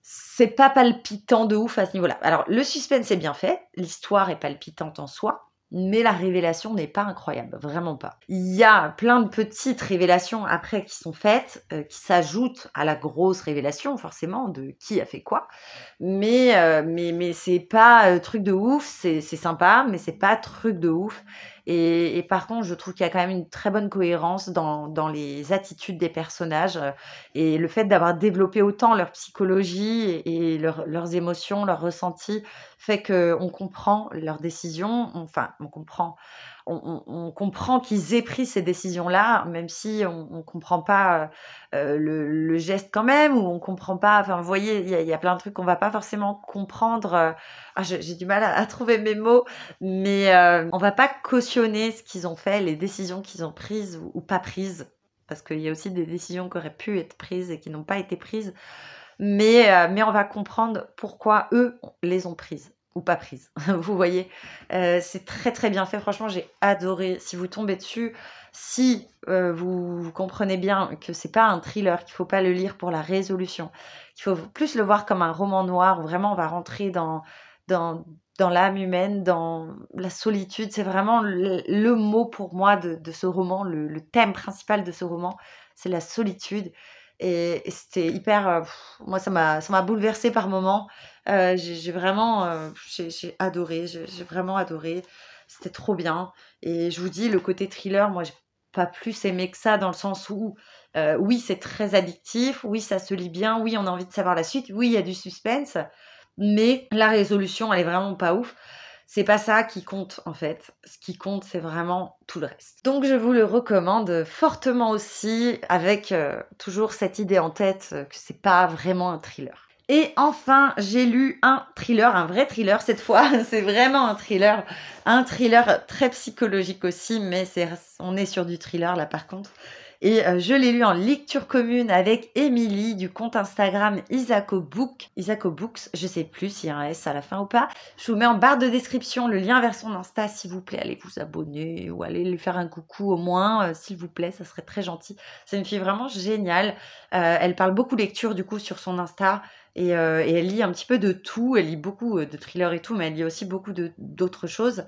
c'est pas palpitant de ouf à ce niveau-là. Alors, le suspense est bien fait, l'histoire est palpitante en soi, mais la révélation n'est pas incroyable, vraiment pas. Il y a plein de petites révélations après qui sont faites, euh, qui s'ajoutent à la grosse révélation forcément de qui a fait quoi, mais euh, mais mais c'est pas truc de ouf, c'est sympa, mais c'est pas truc de ouf. Et, par contre, je trouve qu'il y a quand même une très bonne cohérence dans, les attitudes des personnages euh, et le fait d'avoir développé autant leur psychologie et, leurs émotions, leurs ressentis fait qu'on comprend leurs décisions, enfin on comprend, on, comprend qu'ils aient pris ces décisions-là, même si on ne comprend pas euh, euh, le, geste quand même, ou on ne comprend pas, enfin vous voyez, il y, a plein de trucs qu'on ne va pas forcément comprendre, euh. ah, j'ai du mal à, trouver mes mots, mais on va pas cautionner ce qu'ils ont fait, les décisions qu'ils ont prises ou, pas prises, parce qu'il y a aussi des décisions qui auraient pu être prises et qui n'ont pas été prises. Mais, mais, on va comprendre pourquoi eux les ont prises ou pas prise. vous voyez, euh, c'est très très bien fait. Franchement, j'ai adoré. Si vous tombez dessus, si euh, vous, comprenez bien que c'est pas un thriller, qu'il faut pas le lire pour la résolution, qu'il faut plus le voir comme un roman noir où vraiment on va rentrer dans dans, dans l'âme humaine, dans la solitude. C'est vraiment le, mot pour moi de, ce roman, le, thème principal de ce roman, c'est la solitude. Et, c'était hyper. Euh, moi, ça m'a bouleversé par moments. Euh, j'ai vraiment. Euh, j'ai adoré. J'ai vraiment adoré. C'était trop bien. Et je vous dis, le côté thriller, moi, j'ai pas plus aimé que ça dans le sens où oui, c'est très addictif, oui, ça se lit bien, oui, on a envie de savoir la suite, oui, il y a du suspense, mais la résolution, elle est vraiment pas ouf. C'est pas ça qui compte en fait. Ce qui compte, c'est vraiment tout le reste. Donc je vous le recommande fortement aussi, avec euh, toujours cette idée en tête euh, que c'est pas vraiment un thriller. Et enfin, j'ai lu un thriller, un vrai thriller cette fois. c'est vraiment un thriller, un thriller très psychologique aussi, mais on est sur du thriller là par contre. Et euh, je l'ai lu en lecture commune avec Émilie du compte Instagram Isaco Book. Isaco Books, je sais plus s'il y a un S à la fin ou pas. Je vous mets en barre de description le lien vers son Insta, s'il vous plaît. Allez vous abonner ou allez lui faire un coucou au moins, euh, s'il vous plaît. Ça serait très gentil. C'est une fille vraiment géniale. Euh, elle parle beaucoup lecture du coup sur son Insta. et, elle lit un petit peu de tout, elle lit beaucoup de thrillers et tout, mais elle lit aussi beaucoup d'autres choses.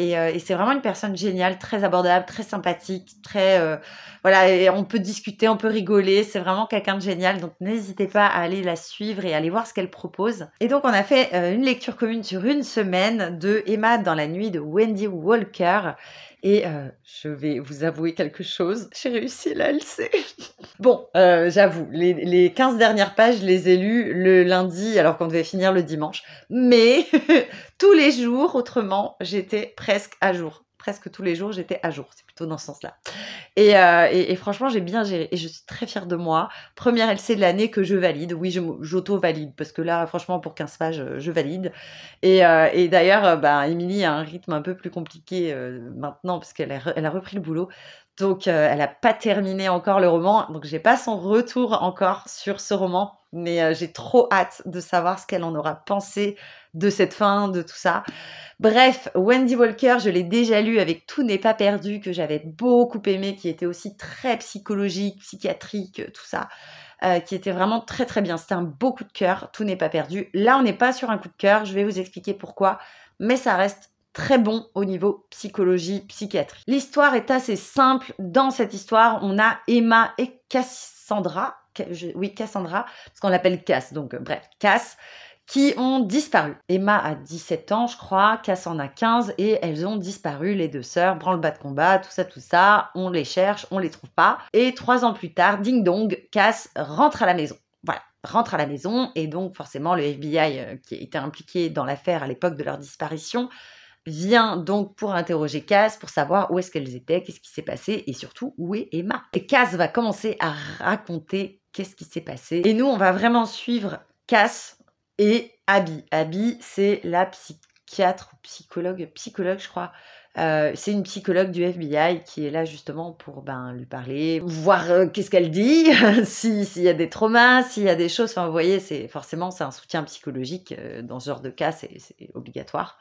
Euh, et, c'est vraiment une personne géniale, très abordable, très sympathique, très euh, voilà. Et on peut discuter, on peut rigoler. C'est vraiment quelqu'un de génial. Donc n'hésitez pas à aller la suivre et aller voir ce qu'elle propose. Et donc on a fait euh, une lecture commune sur une semaine de Emma dans la nuit de Wendy Walker. Et je vais vous avouer quelque chose, j'ai réussi la LC. bon, j'avoue, les, les, 15 dernières pages, je les ai lues le lundi alors qu'on devait finir le dimanche. Mais tous les jours. Autrement, j'étais presque à jour. Presque tous les jours, j'étais à jour. C'est plutôt dans ce sens-là. Et, euh, franchement, j'ai bien géré. Et je suis très fière de moi. Première LC de l'année que je valide. Oui, j'auto-valide. Parce que là, franchement, pour 15 pages, euh, je, valide. Et, euh, d'ailleurs, ben, Émilie a un rythme un peu plus compliqué maintenant, parce qu'elle elle a repris le boulot. Donc, euh, elle n'a pas terminé encore le roman. Donc, j'ai pas son retour encore sur ce roman. Mais euh, j'ai trop hâte de savoir ce qu'elle en aura pensé de cette fin, de tout ça. Bref, Wendy Walker, je l'ai déjà lu avec Tout n'est pas perdu, que j'avais beaucoup aimé, qui était aussi très psychologique, psychiatrique, tout ça. Euh, qui était vraiment très très bien. C'était un beau coup de cœur, tout n'est pas perdu. Là, on n'est pas sur un coup de cœur, je vais vous expliquer pourquoi, mais ça reste très bon au niveau psychologie, psychiatrie. L'histoire est assez simple. Dans cette histoire, on a Emma et Cassandra. oui, Cassandra, parce qu'on l'appelle Cass, donc euh, bref, Cass qui ont disparu. Emma a 17 ans, je crois, Cass en a 15, et elles ont disparu, les deux sœurs, branle-bas de combat, tout ça, tout ça, on les cherche, on les trouve pas. Et trois ans plus tard, ding-dong, Cass rentre à la maison. Voilà, rentre à la maison, et donc forcément le FBI euh, qui était impliqué dans l'affaire à l'époque de leur disparition vient donc pour interroger Cass, pour savoir où est-ce qu'elles étaient, qu'est-ce qui s'est passé et surtout où est Emma. Et Cass va commencer à raconter qu'est-ce qui s'est passé. Et nous, on va vraiment suivre Cass et Abby. Abby, c'est la psychiatre psychologue, psychologue je crois, euh, c'est une psychologue du FBI qui est là justement pour ben, lui parler, voir euh, qu'est-ce qu'elle dit, s'il y a des traumas, s'il y a des choses. Enfin, vous voyez, c'est forcément c'est un soutien psychologique euh, dans ce genre de cas, c'est obligatoire.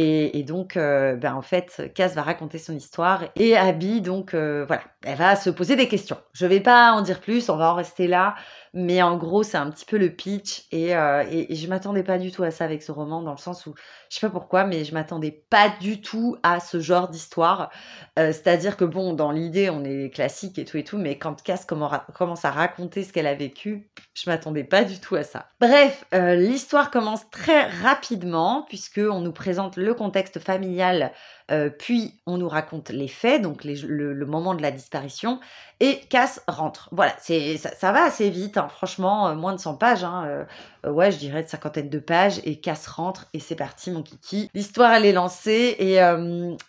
Et, donc, euh, ben, en fait, Cass va raconter son histoire et Abby, donc, euh, voilà, elle va se poser des questions. Je vais pas en dire plus, on va en rester là. Mais en gros, c'est un petit peu le pitch euh, et, et, je m'attendais pas du tout à ça avec ce roman, dans le sens où, je sais pas pourquoi, mais je m'attendais pas du tout à ce genre d'histoire. C'est-à-dire que, bon, dans l'idée, on est classique et tout et tout, mais quand Cass commence à raconter ce qu'elle a vécu, je m'attendais pas du tout à ça. Bref, l'histoire commence très rapidement, puisqu'on nous présente le le contexte familial puis on nous raconte les faits, donc le, moment de la disparition, et Cass rentre. Voilà, c'est, ça, va assez vite, hein, franchement, moins de 100 pages, hein, ouais, je dirais de cinquantaine de pages, et Cass rentre, et c'est parti, mon kiki. L'histoire, elle est lancée, et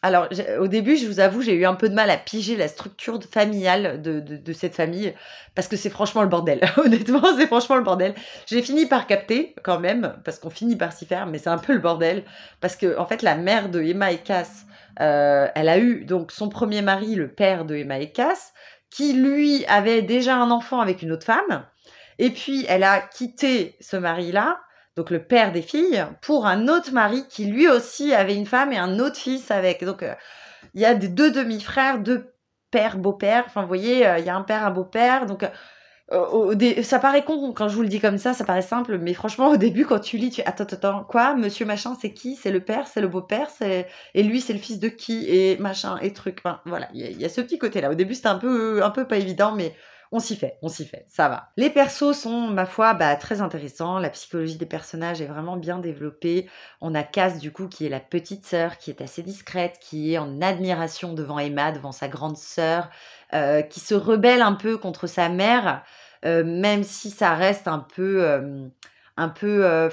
alors, au début, je vous avoue, j'ai eu un peu de mal à piger la structure familiale de, de cette famille, parce que c'est franchement le bordel, honnêtement, c'est franchement le bordel. J'ai fini par capter, quand même, parce qu'on finit par s'y faire, mais c'est un peu le bordel, parce que, en fait, la mère de Emma et Cass, euh, elle a eu donc son premier mari, le père de Emma et Cass, qui lui avait déjà un enfant avec une autre femme. Et puis elle a quitté ce mari-là, donc le père des filles, pour un autre mari qui lui aussi avait une femme et un autre fils avec. Donc euh, il y a deux demi-frères, deux pères, beaux-pères. Enfin, vous voyez, euh, il y a un père, un beau-père. Donc euh, au, ça paraît con quand je vous le dis comme ça, ça paraît simple, mais franchement, au début, quand tu lis, tu attends, attends, quoi Monsieur machin, c'est qui C'est le père, c'est le beau-père, c'est et lui, c'est le fils de qui Et machin et truc. Enfin, voilà, il y, a ce petit côté-là. Au début, c'était un peu, un peu pas évident, mais on s'y fait, on s'y fait, ça va. Les persos sont, ma foi, bah, très intéressants. La psychologie des personnages est vraiment bien développée. On a Cass, du coup, qui est la petite sœur, qui est assez discrète, qui est en admiration devant Emma, devant sa grande sœur, euh, qui se rebelle un peu contre sa mère, euh, même si ça reste un peu... Euh, un peu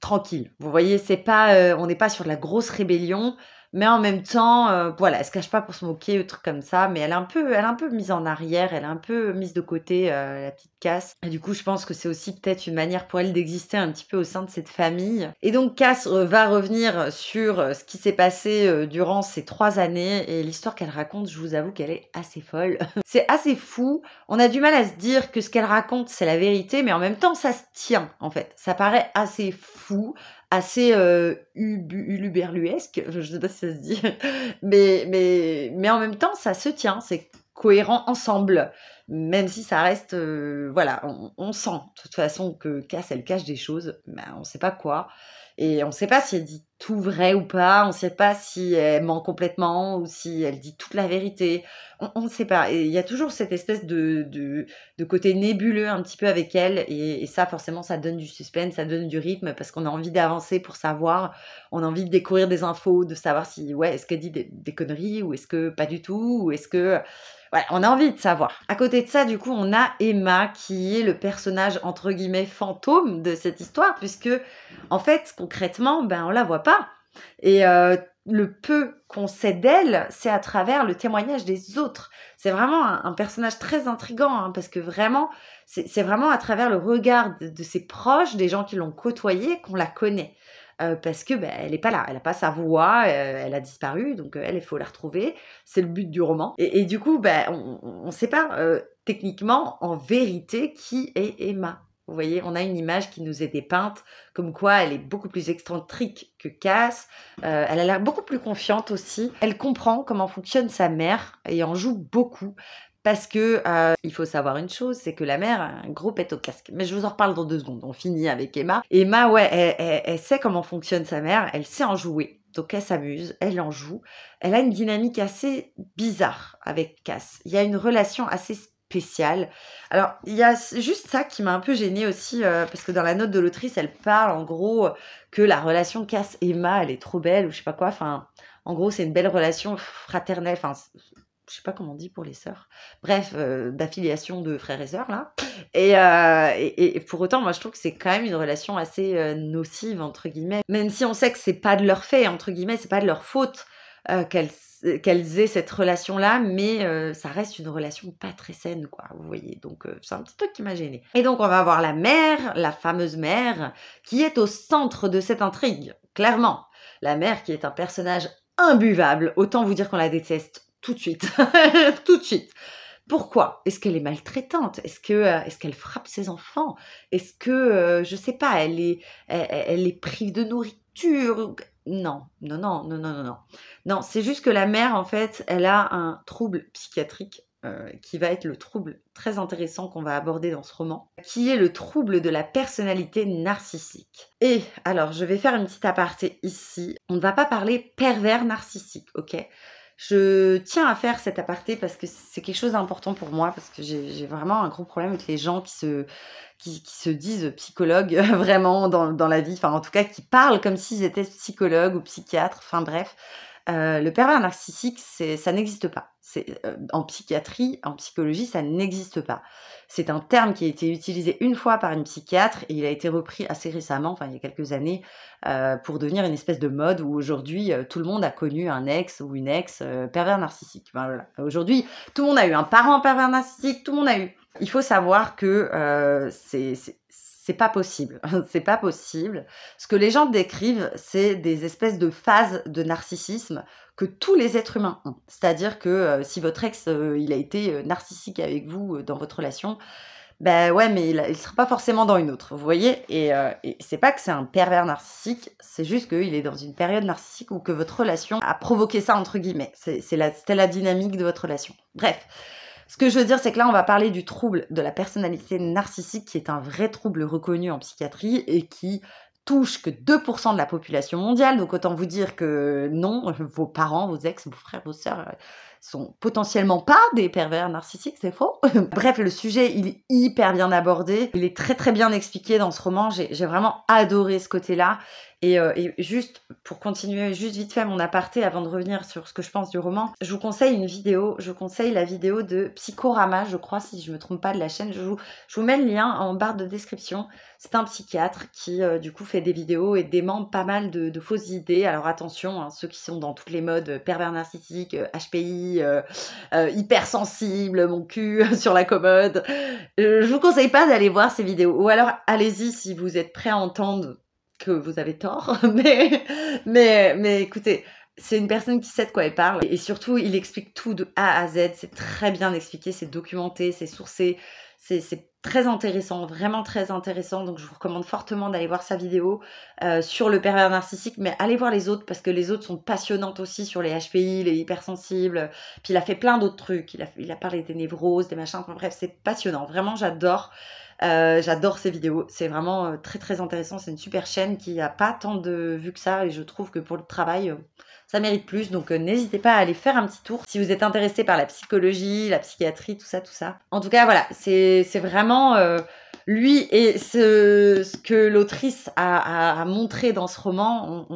tranquille. Vous voyez, c'est pas, on n'est pas sur la grosse rébellion mais en même temps, euh, voilà, elle se cache pas pour se moquer un truc comme ça, mais elle est un peu, elle un peu mise en arrière, elle est un peu mise de côté, euh, la petite casse Et du coup, je pense que c'est aussi peut-être une manière pour elle d'exister un petit peu au sein de cette famille. Et donc, casse euh, va revenir sur ce qui s'est passé durant ces trois années et l'histoire qu'elle raconte, je vous avoue qu'elle est assez folle. c'est assez fou. On a du mal à se dire que ce qu'elle raconte, c'est la vérité, mais en même temps, ça se tient, en fait. Ça paraît assez fou, assez euh, uluberluesque, je ne sais pas si ça se dit, mais, mais, mais en même temps, ça se tient, c'est cohérent ensemble, même si ça reste, euh, voilà, on, sent de toute façon que Cass, elle cache des choses, mais ben, on ne sait pas quoi. Et on ne sait pas si elle dit tout vrai ou pas, on ne sait pas si elle ment complètement ou si elle dit toute la vérité, on ne sait pas. Et il y a toujours cette espèce de, de, de, côté nébuleux un petit peu avec elle, et, ça forcément ça donne du suspense, ça donne du rythme, parce qu'on a envie d'avancer pour savoir, on a envie de découvrir des infos, de savoir si, ouais, est-ce qu'elle dit des, des conneries ou est-ce que pas du tout, ou est-ce que on a envie de savoir. À côté de ça, du coup, on a Emma qui est le personnage entre guillemets fantôme de cette histoire, puisque en fait, concrètement, ben on la voit pas. Et euh, le peu qu'on sait d'elle, c'est à travers le témoignage des autres. C'est vraiment un, personnage très intrigant, hein, parce que vraiment, c'est vraiment à travers le regard de ses proches, des gens qui l'ont côtoyée, qu'on la connaît parce que bah, elle n'est pas là, elle a pas sa voix, elle a disparu, donc elle, il faut la retrouver. C'est le but du roman. Et, du coup, ben, on ne sait pas techniquement, en vérité, qui est Emma. Vous voyez, on a une image qui nous est dépeinte, comme quoi elle est beaucoup plus excentrique que Cass. elle a l'air beaucoup plus confiante aussi. Elle comprend comment fonctionne sa mère et en joue beaucoup. Parce que euh, il faut savoir une chose, c'est que la mère a un gros pète au casque. Mais je vous en reparle dans deux secondes. On finit avec Emma. Emma, ouais, elle, sait comment fonctionne sa mère, elle sait en jouer. Donc elle s'amuse, elle en joue. Elle a une dynamique assez bizarre avec Cass. Il y a une relation assez spéciale. Alors il y a juste ça qui m'a un peu gênée aussi, euh, parce que dans la note de l'autrice, elle parle en gros que la relation Cass-Emma, elle est trop belle ou je sais pas quoi. Enfin, en gros, c'est une belle relation fraternelle. Enfin, je sais pas comment on dit pour les sœurs, bref, euh, d'affiliation de frères et sœurs là. Euh, et, et, pour autant, moi je trouve que c'est quand même une relation assez euh, nocive entre guillemets, même si on sait que c'est pas de leur fait entre guillemets, c'est pas de leur faute qu'elles qu'elles aient cette relation là, mais ça reste une relation pas très saine quoi, vous voyez. Donc c'est un petit truc qui m'a gênée. Et donc on va voir la mère, la fameuse mère, qui est au centre de cette intrigue, clairement. La mère qui est un personnage imbuvable, autant vous dire qu'on la déteste tout de suite, tout de suite. Pourquoi Est-ce qu'elle est maltraitante Est-ce que euh, est-ce qu'elle frappe ses enfants Est-ce que euh, je sais pas, elle est elle, est de nourriture Non, non, non, non, non, non, non. c'est juste que la mère en fait, elle a un trouble psychiatrique euh, qui va être le trouble très intéressant qu'on va aborder dans ce roman, qui est le trouble de la personnalité narcissique. Et alors, je vais faire une petite aparté ici. On ne va pas parler pervers narcissique, ok je tiens à faire cet aparté parce que c'est quelque chose d'important pour moi, parce que j'ai vraiment un gros problème avec les gens qui se, qui, se disent psychologues vraiment dans, dans, la vie, enfin en tout cas qui parlent comme s'ils étaient psychologues ou psychiatres, enfin bref. Euh, le pervers narcissique, ça n'existe pas. Euh, en psychiatrie, en psychologie, ça n'existe pas. C'est un terme qui a été utilisé une fois par une psychiatre et il a été repris assez récemment, enfin il y a quelques années, euh, pour devenir une espèce de mode où aujourd'hui euh, tout le monde a connu un ex ou une ex euh, pervers narcissique. Aujourd'hui, tout le monde a eu un parent pervers narcissique, tout le monde a eu. Il faut savoir que c'est c'est pas possible. c'est pas possible. Ce que les gens décrivent, c'est des espèces de phases de narcissisme que tous les êtres humains ont. C'est-à-dire que euh, si votre ex, euh, il a été euh, narcissique avec vous dans votre relation, ben ouais, mais il ne sera pas forcément dans une autre, vous voyez Et, c'est pas que c'est un pervers narcissique, c'est juste qu'il est dans une période narcissique ou que votre relation a provoqué ça, entre guillemets. C'est la, la dynamique de votre relation. Bref. Ce que je veux dire, c'est que là, on va parler du trouble de la personnalité narcissique, qui est un vrai trouble reconnu en psychiatrie et qui touche que 2% de la population mondiale. Donc autant vous dire que non, vos parents, vos ex, vos frères, vos sœurs euh, sont potentiellement pas des pervers narcissiques, c'est faux. Bref, le sujet, il est hyper bien abordé. Il est très très bien expliqué dans ce roman. J'ai vraiment adoré ce côté-là. Euh, et, juste pour continuer, juste vite fait mon aparté avant de revenir sur ce que je pense du roman, je vous conseille une vidéo. Je conseille la vidéo de Psychorama, je crois, si je ne me trompe pas de la chaîne. Je vous, je vous mets le lien en barre de description. C'est un psychiatre qui, euh, du coup, fait des vidéos et dément pas mal de, fausses idées. Alors attention, hein, ceux qui sont dans toutes les modes euh, pervers narcissiques, HPI, euh, hypersensible, mon cul sur la commode. je vous conseille pas d'aller voir ces vidéos. Ou alors, allez-y si vous êtes prêt à entendre que vous avez tort, mais, mais, mais écoutez, c'est une personne qui sait de quoi elle parle. Et surtout, il explique tout de A à Z. C'est très bien expliqué, c'est documenté, c'est sourcé. C'est très intéressant, vraiment très intéressant. Donc, je vous recommande fortement d'aller voir sa vidéo euh, sur le pervers narcissique. Mais allez voir les autres parce que les autres sont passionnantes aussi sur les HPI, les hypersensibles. Puis, il a fait plein d'autres trucs. Il a, il a parlé des névroses, des machins. bref, c'est passionnant. Vraiment, j'adore. Euh, j'adore ses vidéos. C'est vraiment euh, très très intéressant. C'est une super chaîne qui n'a pas tant de vues que ça. Et je trouve que pour le travail, euh, ça mérite plus. Donc n'hésitez pas à aller faire un petit tour si vous êtes intéressé par la psychologie, la psychiatrie, tout ça, tout ça. En tout cas, voilà, c'est vraiment lui et ce, que l'autrice a, a, a, montré dans ce roman.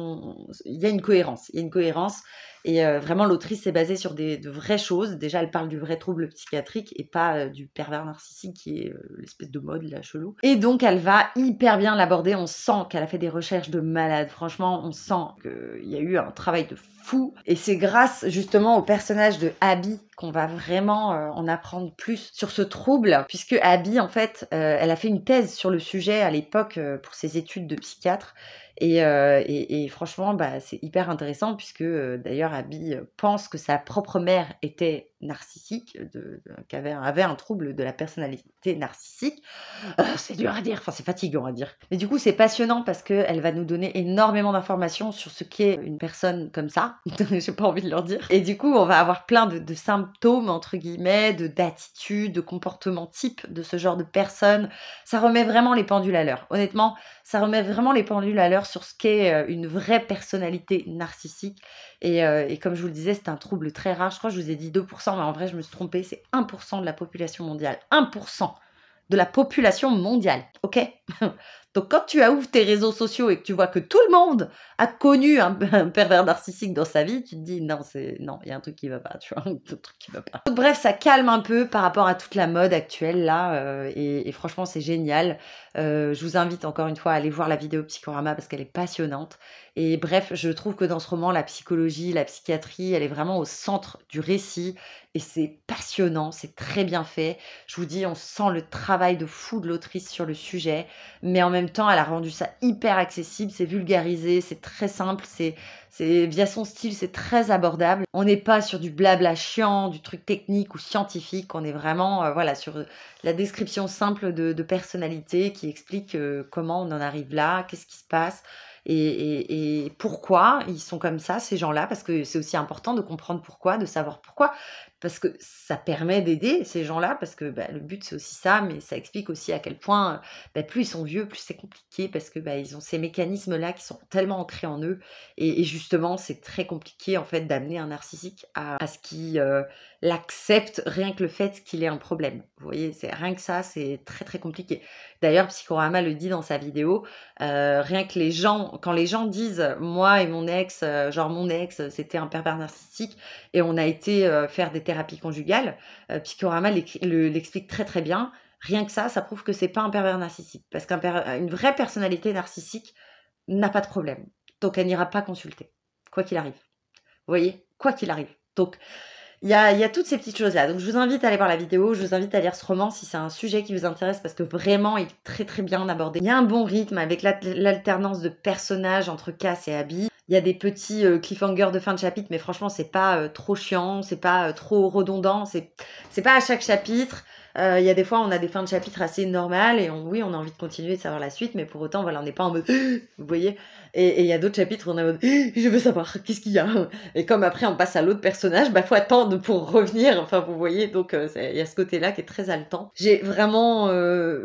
Il y a une cohérence. Il y a une cohérence. Et euh, vraiment, l'autrice s'est basée sur des, de vraies choses. Déjà, elle parle du vrai trouble psychiatrique et pas euh, du pervers narcissique qui est euh, l'espèce de mode, là, chelou. Et donc, elle va hyper bien l'aborder. On sent qu'elle a fait des recherches de malades Franchement, on sent qu'il y a eu un travail de et c'est grâce justement au personnage de Abby qu'on va vraiment euh, en apprendre plus sur ce trouble, puisque Abby, en fait, euh, elle a fait une thèse sur le sujet à l'époque euh, pour ses études de psychiatre. Et, franchement, bah, c'est hyper intéressant, puisque d'ailleurs, Abby pense que sa propre mère était narcissique, de, qui avait, un trouble de la personnalité narcissique. Oh, c'est dur à dire, enfin c'est fatigant à dire. Mais du coup c'est passionnant parce qu'elle va nous donner énormément d'informations sur ce qu'est une personne comme ça. J'ai pas envie de leur dire. Et du coup on va avoir plein de, symptômes entre guillemets, de d'attitudes, de comportements types de ce genre de personne. Ça remet vraiment les pendules à l'heure. Honnêtement, ça remet vraiment les pendules à l'heure sur ce qu'est euh, une vraie personnalité narcissique euh, et, comme je vous le disais, c'est un trouble très rare. Je crois que je vous ai dit 2%, mais en vrai, je me suis trompée. C'est 1% de la population mondiale. 1% de la population mondiale. OK quand tu ouvres tes réseaux sociaux et que tu vois que tout le monde a connu un, pervers narcissique dans sa vie, tu te dis non, c'est non, il y a un truc qui va pas, tu vois, un va pas. bref, ça calme un peu par rapport à toute la mode actuelle là euh, et, franchement, c'est génial. Euh, je vous invite encore une fois à aller voir la vidéo Psychorama parce qu'elle est passionnante. Et bref, je trouve que dans ce roman, la psychologie, la psychiatrie, elle est vraiment au centre du récit et c'est passionnant, c'est très bien fait. Je vous dis, on sent le travail de fou de l'autrice sur le sujet, mais en même temps, elle a rendu ça hyper accessible, c'est vulgarisé, c'est très simple, c'est via son style, c'est très abordable. On n'est pas sur du blabla chiant, du truc technique ou scientifique, on est vraiment euh, voilà sur la description simple de, personnalité qui explique euh, comment on en arrive là, qu'est-ce qui se passe. et, pourquoi ils sont comme ça, ces gens-là, parce que c'est aussi important de comprendre pourquoi, de savoir pourquoi parce que ça permet d'aider ces gens-là, parce que bah, le but c'est aussi ça, mais ça explique aussi à quel point euh, bah, plus ils sont vieux, plus c'est compliqué, parce que bah, ils ont ces mécanismes-là qui sont tellement ancrés en eux, et, justement c'est très compliqué en fait d'amener un narcissique à, ce qu'il euh, l'accepte rien que le fait qu'il ait un problème. Vous voyez, c'est rien que ça, c'est très très compliqué. D'ailleurs, Psychorama le dit dans sa vidéo, euh, rien que les gens, quand les gens disent moi et mon ex, genre mon ex, c'était un pervers narcissique, et on a été faire des thérapie conjugale. puisque euh, Psychorama l'explique très très bien. Rien que ça, ça prouve que c'est pas un pervers narcissique. Parce qu'une euh, vraie personnalité narcissique n'a pas de problème. Donc elle n'ira pas consulter, quoi qu'il arrive. Vous voyez Quoi qu'il arrive. Donc il y, a, il y a, toutes ces petites choses-là. Donc je vous invite à aller voir la vidéo, je vous invite à lire ce roman si c'est un sujet qui vous intéresse parce que vraiment il est très très bien abordé. Il y a un bon rythme avec l'alternance de personnages entre Cass et Abby. Il y a des petits euh, cliffhangers de fin de chapitre, mais franchement, c'est pas euh, trop chiant, c'est pas euh, trop redondant, c'est pas à chaque chapitre. Il y a des fois, on a des fins de chapitre assez normales et on, oui, on a envie de continuer de savoir la suite, mais pour autant, voilà, on n'est pas en mode, vous voyez. Et il y a d'autres chapitres où on est en mode, je veux savoir, qu'est-ce qu'il y a Et comme après, on passe à l'autre personnage, bah, faut attendre pour revenir. Enfin, vous voyez, donc il y a ce côté-là qui est très haletant. J'ai vraiment,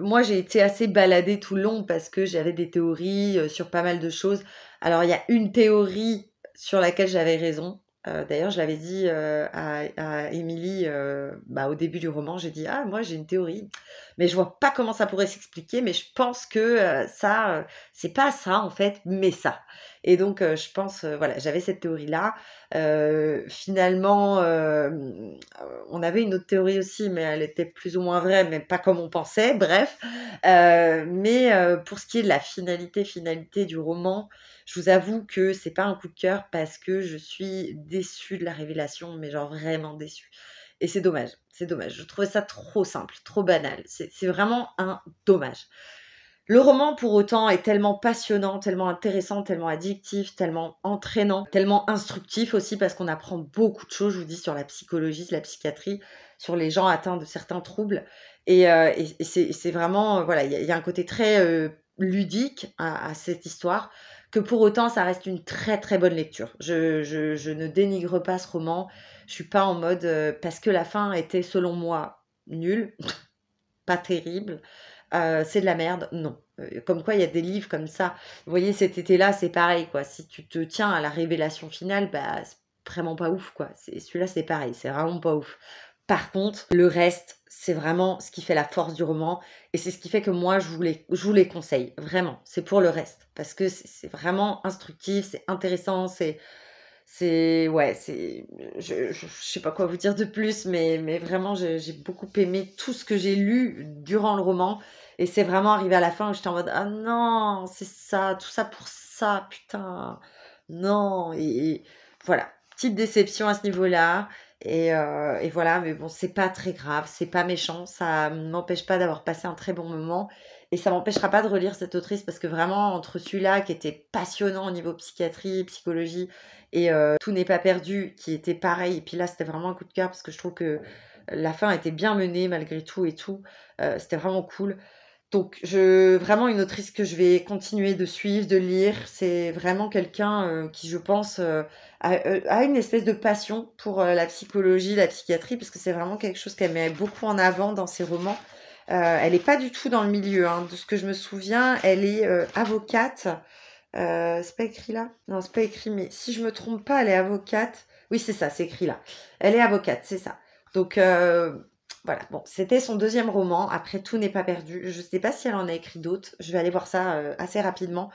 moi, j'ai été assez baladée tout le long parce que j'avais des théories sur pas mal de choses. Alors, il y a une théorie sur laquelle j'avais raison. Euh, d'ailleurs, je l'avais dit euh, à Émilie euh, bah, au début du roman, j'ai dit Ah, moi j'ai une théorie, mais je vois pas comment ça pourrait s'expliquer, mais je pense que ça, c'est pas ça en fait, mais ça. Et donc, je pense, voilà, j'avais cette théorie-là. finalement, on avait une autre théorie aussi, mais elle était plus ou moins vraie, mais pas comme on pensait, bref. mais pour ce qui est de la finalité, finalité du roman, je vous avoue que c'est pas un coup de cœur parce que je suis déçue de la révélation, mais genre vraiment déçue. Et c'est dommage, c'est dommage. Je trouvais ça trop simple, trop banal. C'est vraiment un dommage. Le roman, pour autant, est tellement passionnant, tellement intéressant, tellement addictif, tellement entraînant, tellement instructif aussi, parce qu'on apprend beaucoup de choses, je vous dis, sur la psychologie, sur la psychiatrie, sur les gens atteints de certains troubles. Et, euh, c'est vraiment, euh, voilà, il y, a un côté très euh, ludique à cette histoire que pour autant ça reste une très très bonne lecture. Je, je, ne dénigre pas ce roman, je suis pas en mode euh, parce que la fin était selon moi nulle, pas terrible, euh, c'est de la merde, non. Euh, comme quoi, il y a des livres comme ça. Vous voyez, cet été-là, c'est pareil, quoi. Si tu te tiens à la révélation finale, bah, c'est vraiment pas ouf, quoi. Celui-là, c'est pareil, c'est vraiment pas ouf. Par contre, le reste, c'est vraiment ce qui fait la force du roman et c'est ce qui fait que moi, je vous les, je les conseille, vraiment. C'est pour le reste parce que c'est vraiment instructif, c'est intéressant, c'est. C'est. Ouais, c'est. Je, je, sais pas quoi vous dire de plus, mais, mais vraiment, j'ai beaucoup aimé tout ce que j'ai lu durant le roman. Et c'est vraiment arrivé à la fin où j'étais en mode Ah non, c'est ça, tout ça pour ça, putain, non. et voilà, petite déception à ce niveau-là. Euh, et, voilà, mais bon, c'est pas très grave, c'est pas méchant, ça m'empêche pas d'avoir passé un très bon moment et ça m'empêchera pas de relire cette autrice parce que vraiment, entre celui-là qui était passionnant au niveau psychiatrie, psychologie et euh, Tout n'est pas perdu qui était pareil, et puis là, c'était vraiment un coup de cœur parce que je trouve que la fin était bien menée malgré tout et tout, euh, c'était vraiment cool. Donc, je, vraiment une autrice que je vais continuer de suivre, de lire. C'est vraiment quelqu'un euh, qui, je pense, euh, euh, a, une espèce de passion pour la psychologie, la psychiatrie, parce que c'est vraiment quelque chose qu'elle met beaucoup en avant dans ses romans. elle n'est pas du tout dans le milieu. Hein. De ce que je me souviens, elle est avocate. c'est pas écrit là Non, c'est pas écrit, mais si je me trompe pas, elle est avocate. Oui, c'est ça, c'est écrit là. Elle est avocate, c'est ça. Donc, voilà, bon, c'était son deuxième roman. Après, tout n'est pas perdu. Je ne sais pas si elle en a écrit d'autres. Je vais aller voir ça euh, assez rapidement.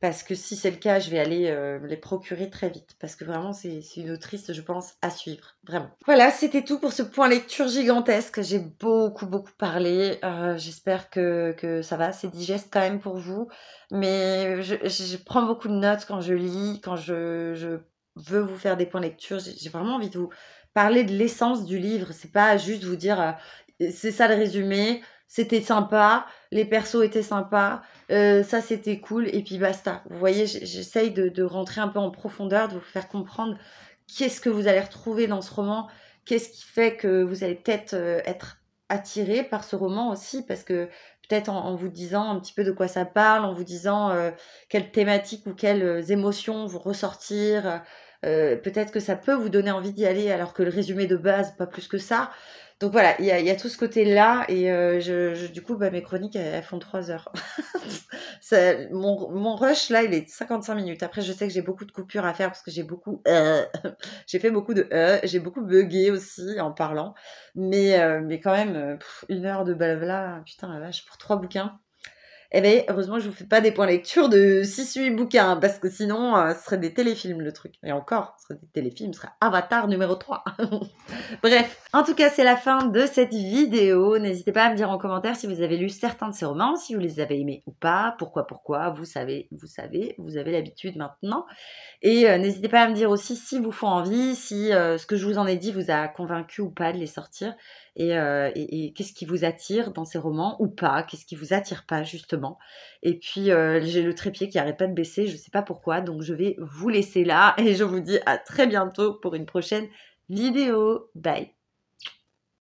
Parce que si c'est le cas, je vais aller euh, les procurer très vite. Parce que vraiment, c'est une autrice, je pense, à suivre. Vraiment. Voilà, c'était tout pour ce point lecture gigantesque. J'ai beaucoup, beaucoup parlé. Euh, j'espère que, ça va. C'est digeste quand même pour vous. Mais je, prends beaucoup de notes quand je lis, quand je, je veux vous faire des points lecture. J'ai vraiment envie de vous parler de l'essence du livre. C'est pas juste vous dire euh, c'est ça le résumé, c'était sympa, les persos étaient sympas, euh, ça c'était cool et puis basta. Vous voyez, j'essaye de, rentrer un peu en profondeur, de vous faire comprendre qu'est-ce que vous allez retrouver dans ce roman, qu'est-ce qui fait que vous allez peut-être euh, être attiré par ce roman aussi parce que peut-être en, vous disant un petit peu de quoi ça parle, en vous disant quelles thématiques ou quelles émotions vont ressortir euh, peut-être que ça peut vous donner envie d'y aller alors que le résumé de base, pas plus que ça. Donc voilà, il y a, tout ce côté-là et euh, je, je, du coup, bah, mes chroniques, elles, font 3 heures. mon, mon, rush, là, il est 55 minutes. Après, je sais que j'ai beaucoup de coupures à faire parce que j'ai beaucoup... Euh, j'ai fait beaucoup de... Euh, j'ai beaucoup bugué aussi en parlant. Mais, mais quand même, une heure de blabla, putain la vache, pour trois bouquins. Eh bien, heureusement, je vous fais pas des points lecture de 6-8 bouquins, hein, parce que sinon, euh, ce serait des téléfilms, le truc. Et encore, ce serait des téléfilms, ce serait Avatar numéro 3. Bref. En tout cas, c'est la fin de cette vidéo. N'hésitez pas à me dire en commentaire si vous avez lu certains de ces romans, si vous les avez aimés ou pas, pourquoi, pourquoi, vous savez, vous savez, vous avez l'habitude maintenant. Et euh, n'hésitez pas à me dire aussi si vous font envie, si euh, ce que je vous en ai dit vous a convaincu ou pas de les sortir. Euh, et, qu'est-ce qui vous attire dans ces romans ou pas, qu'est-ce qui vous attire pas justement. Et puis euh, j'ai le trépied qui arrête pas de baisser, je ne sais pas pourquoi, donc je vais vous laisser là et je vous dis à très bientôt pour une prochaine vidéo. Bye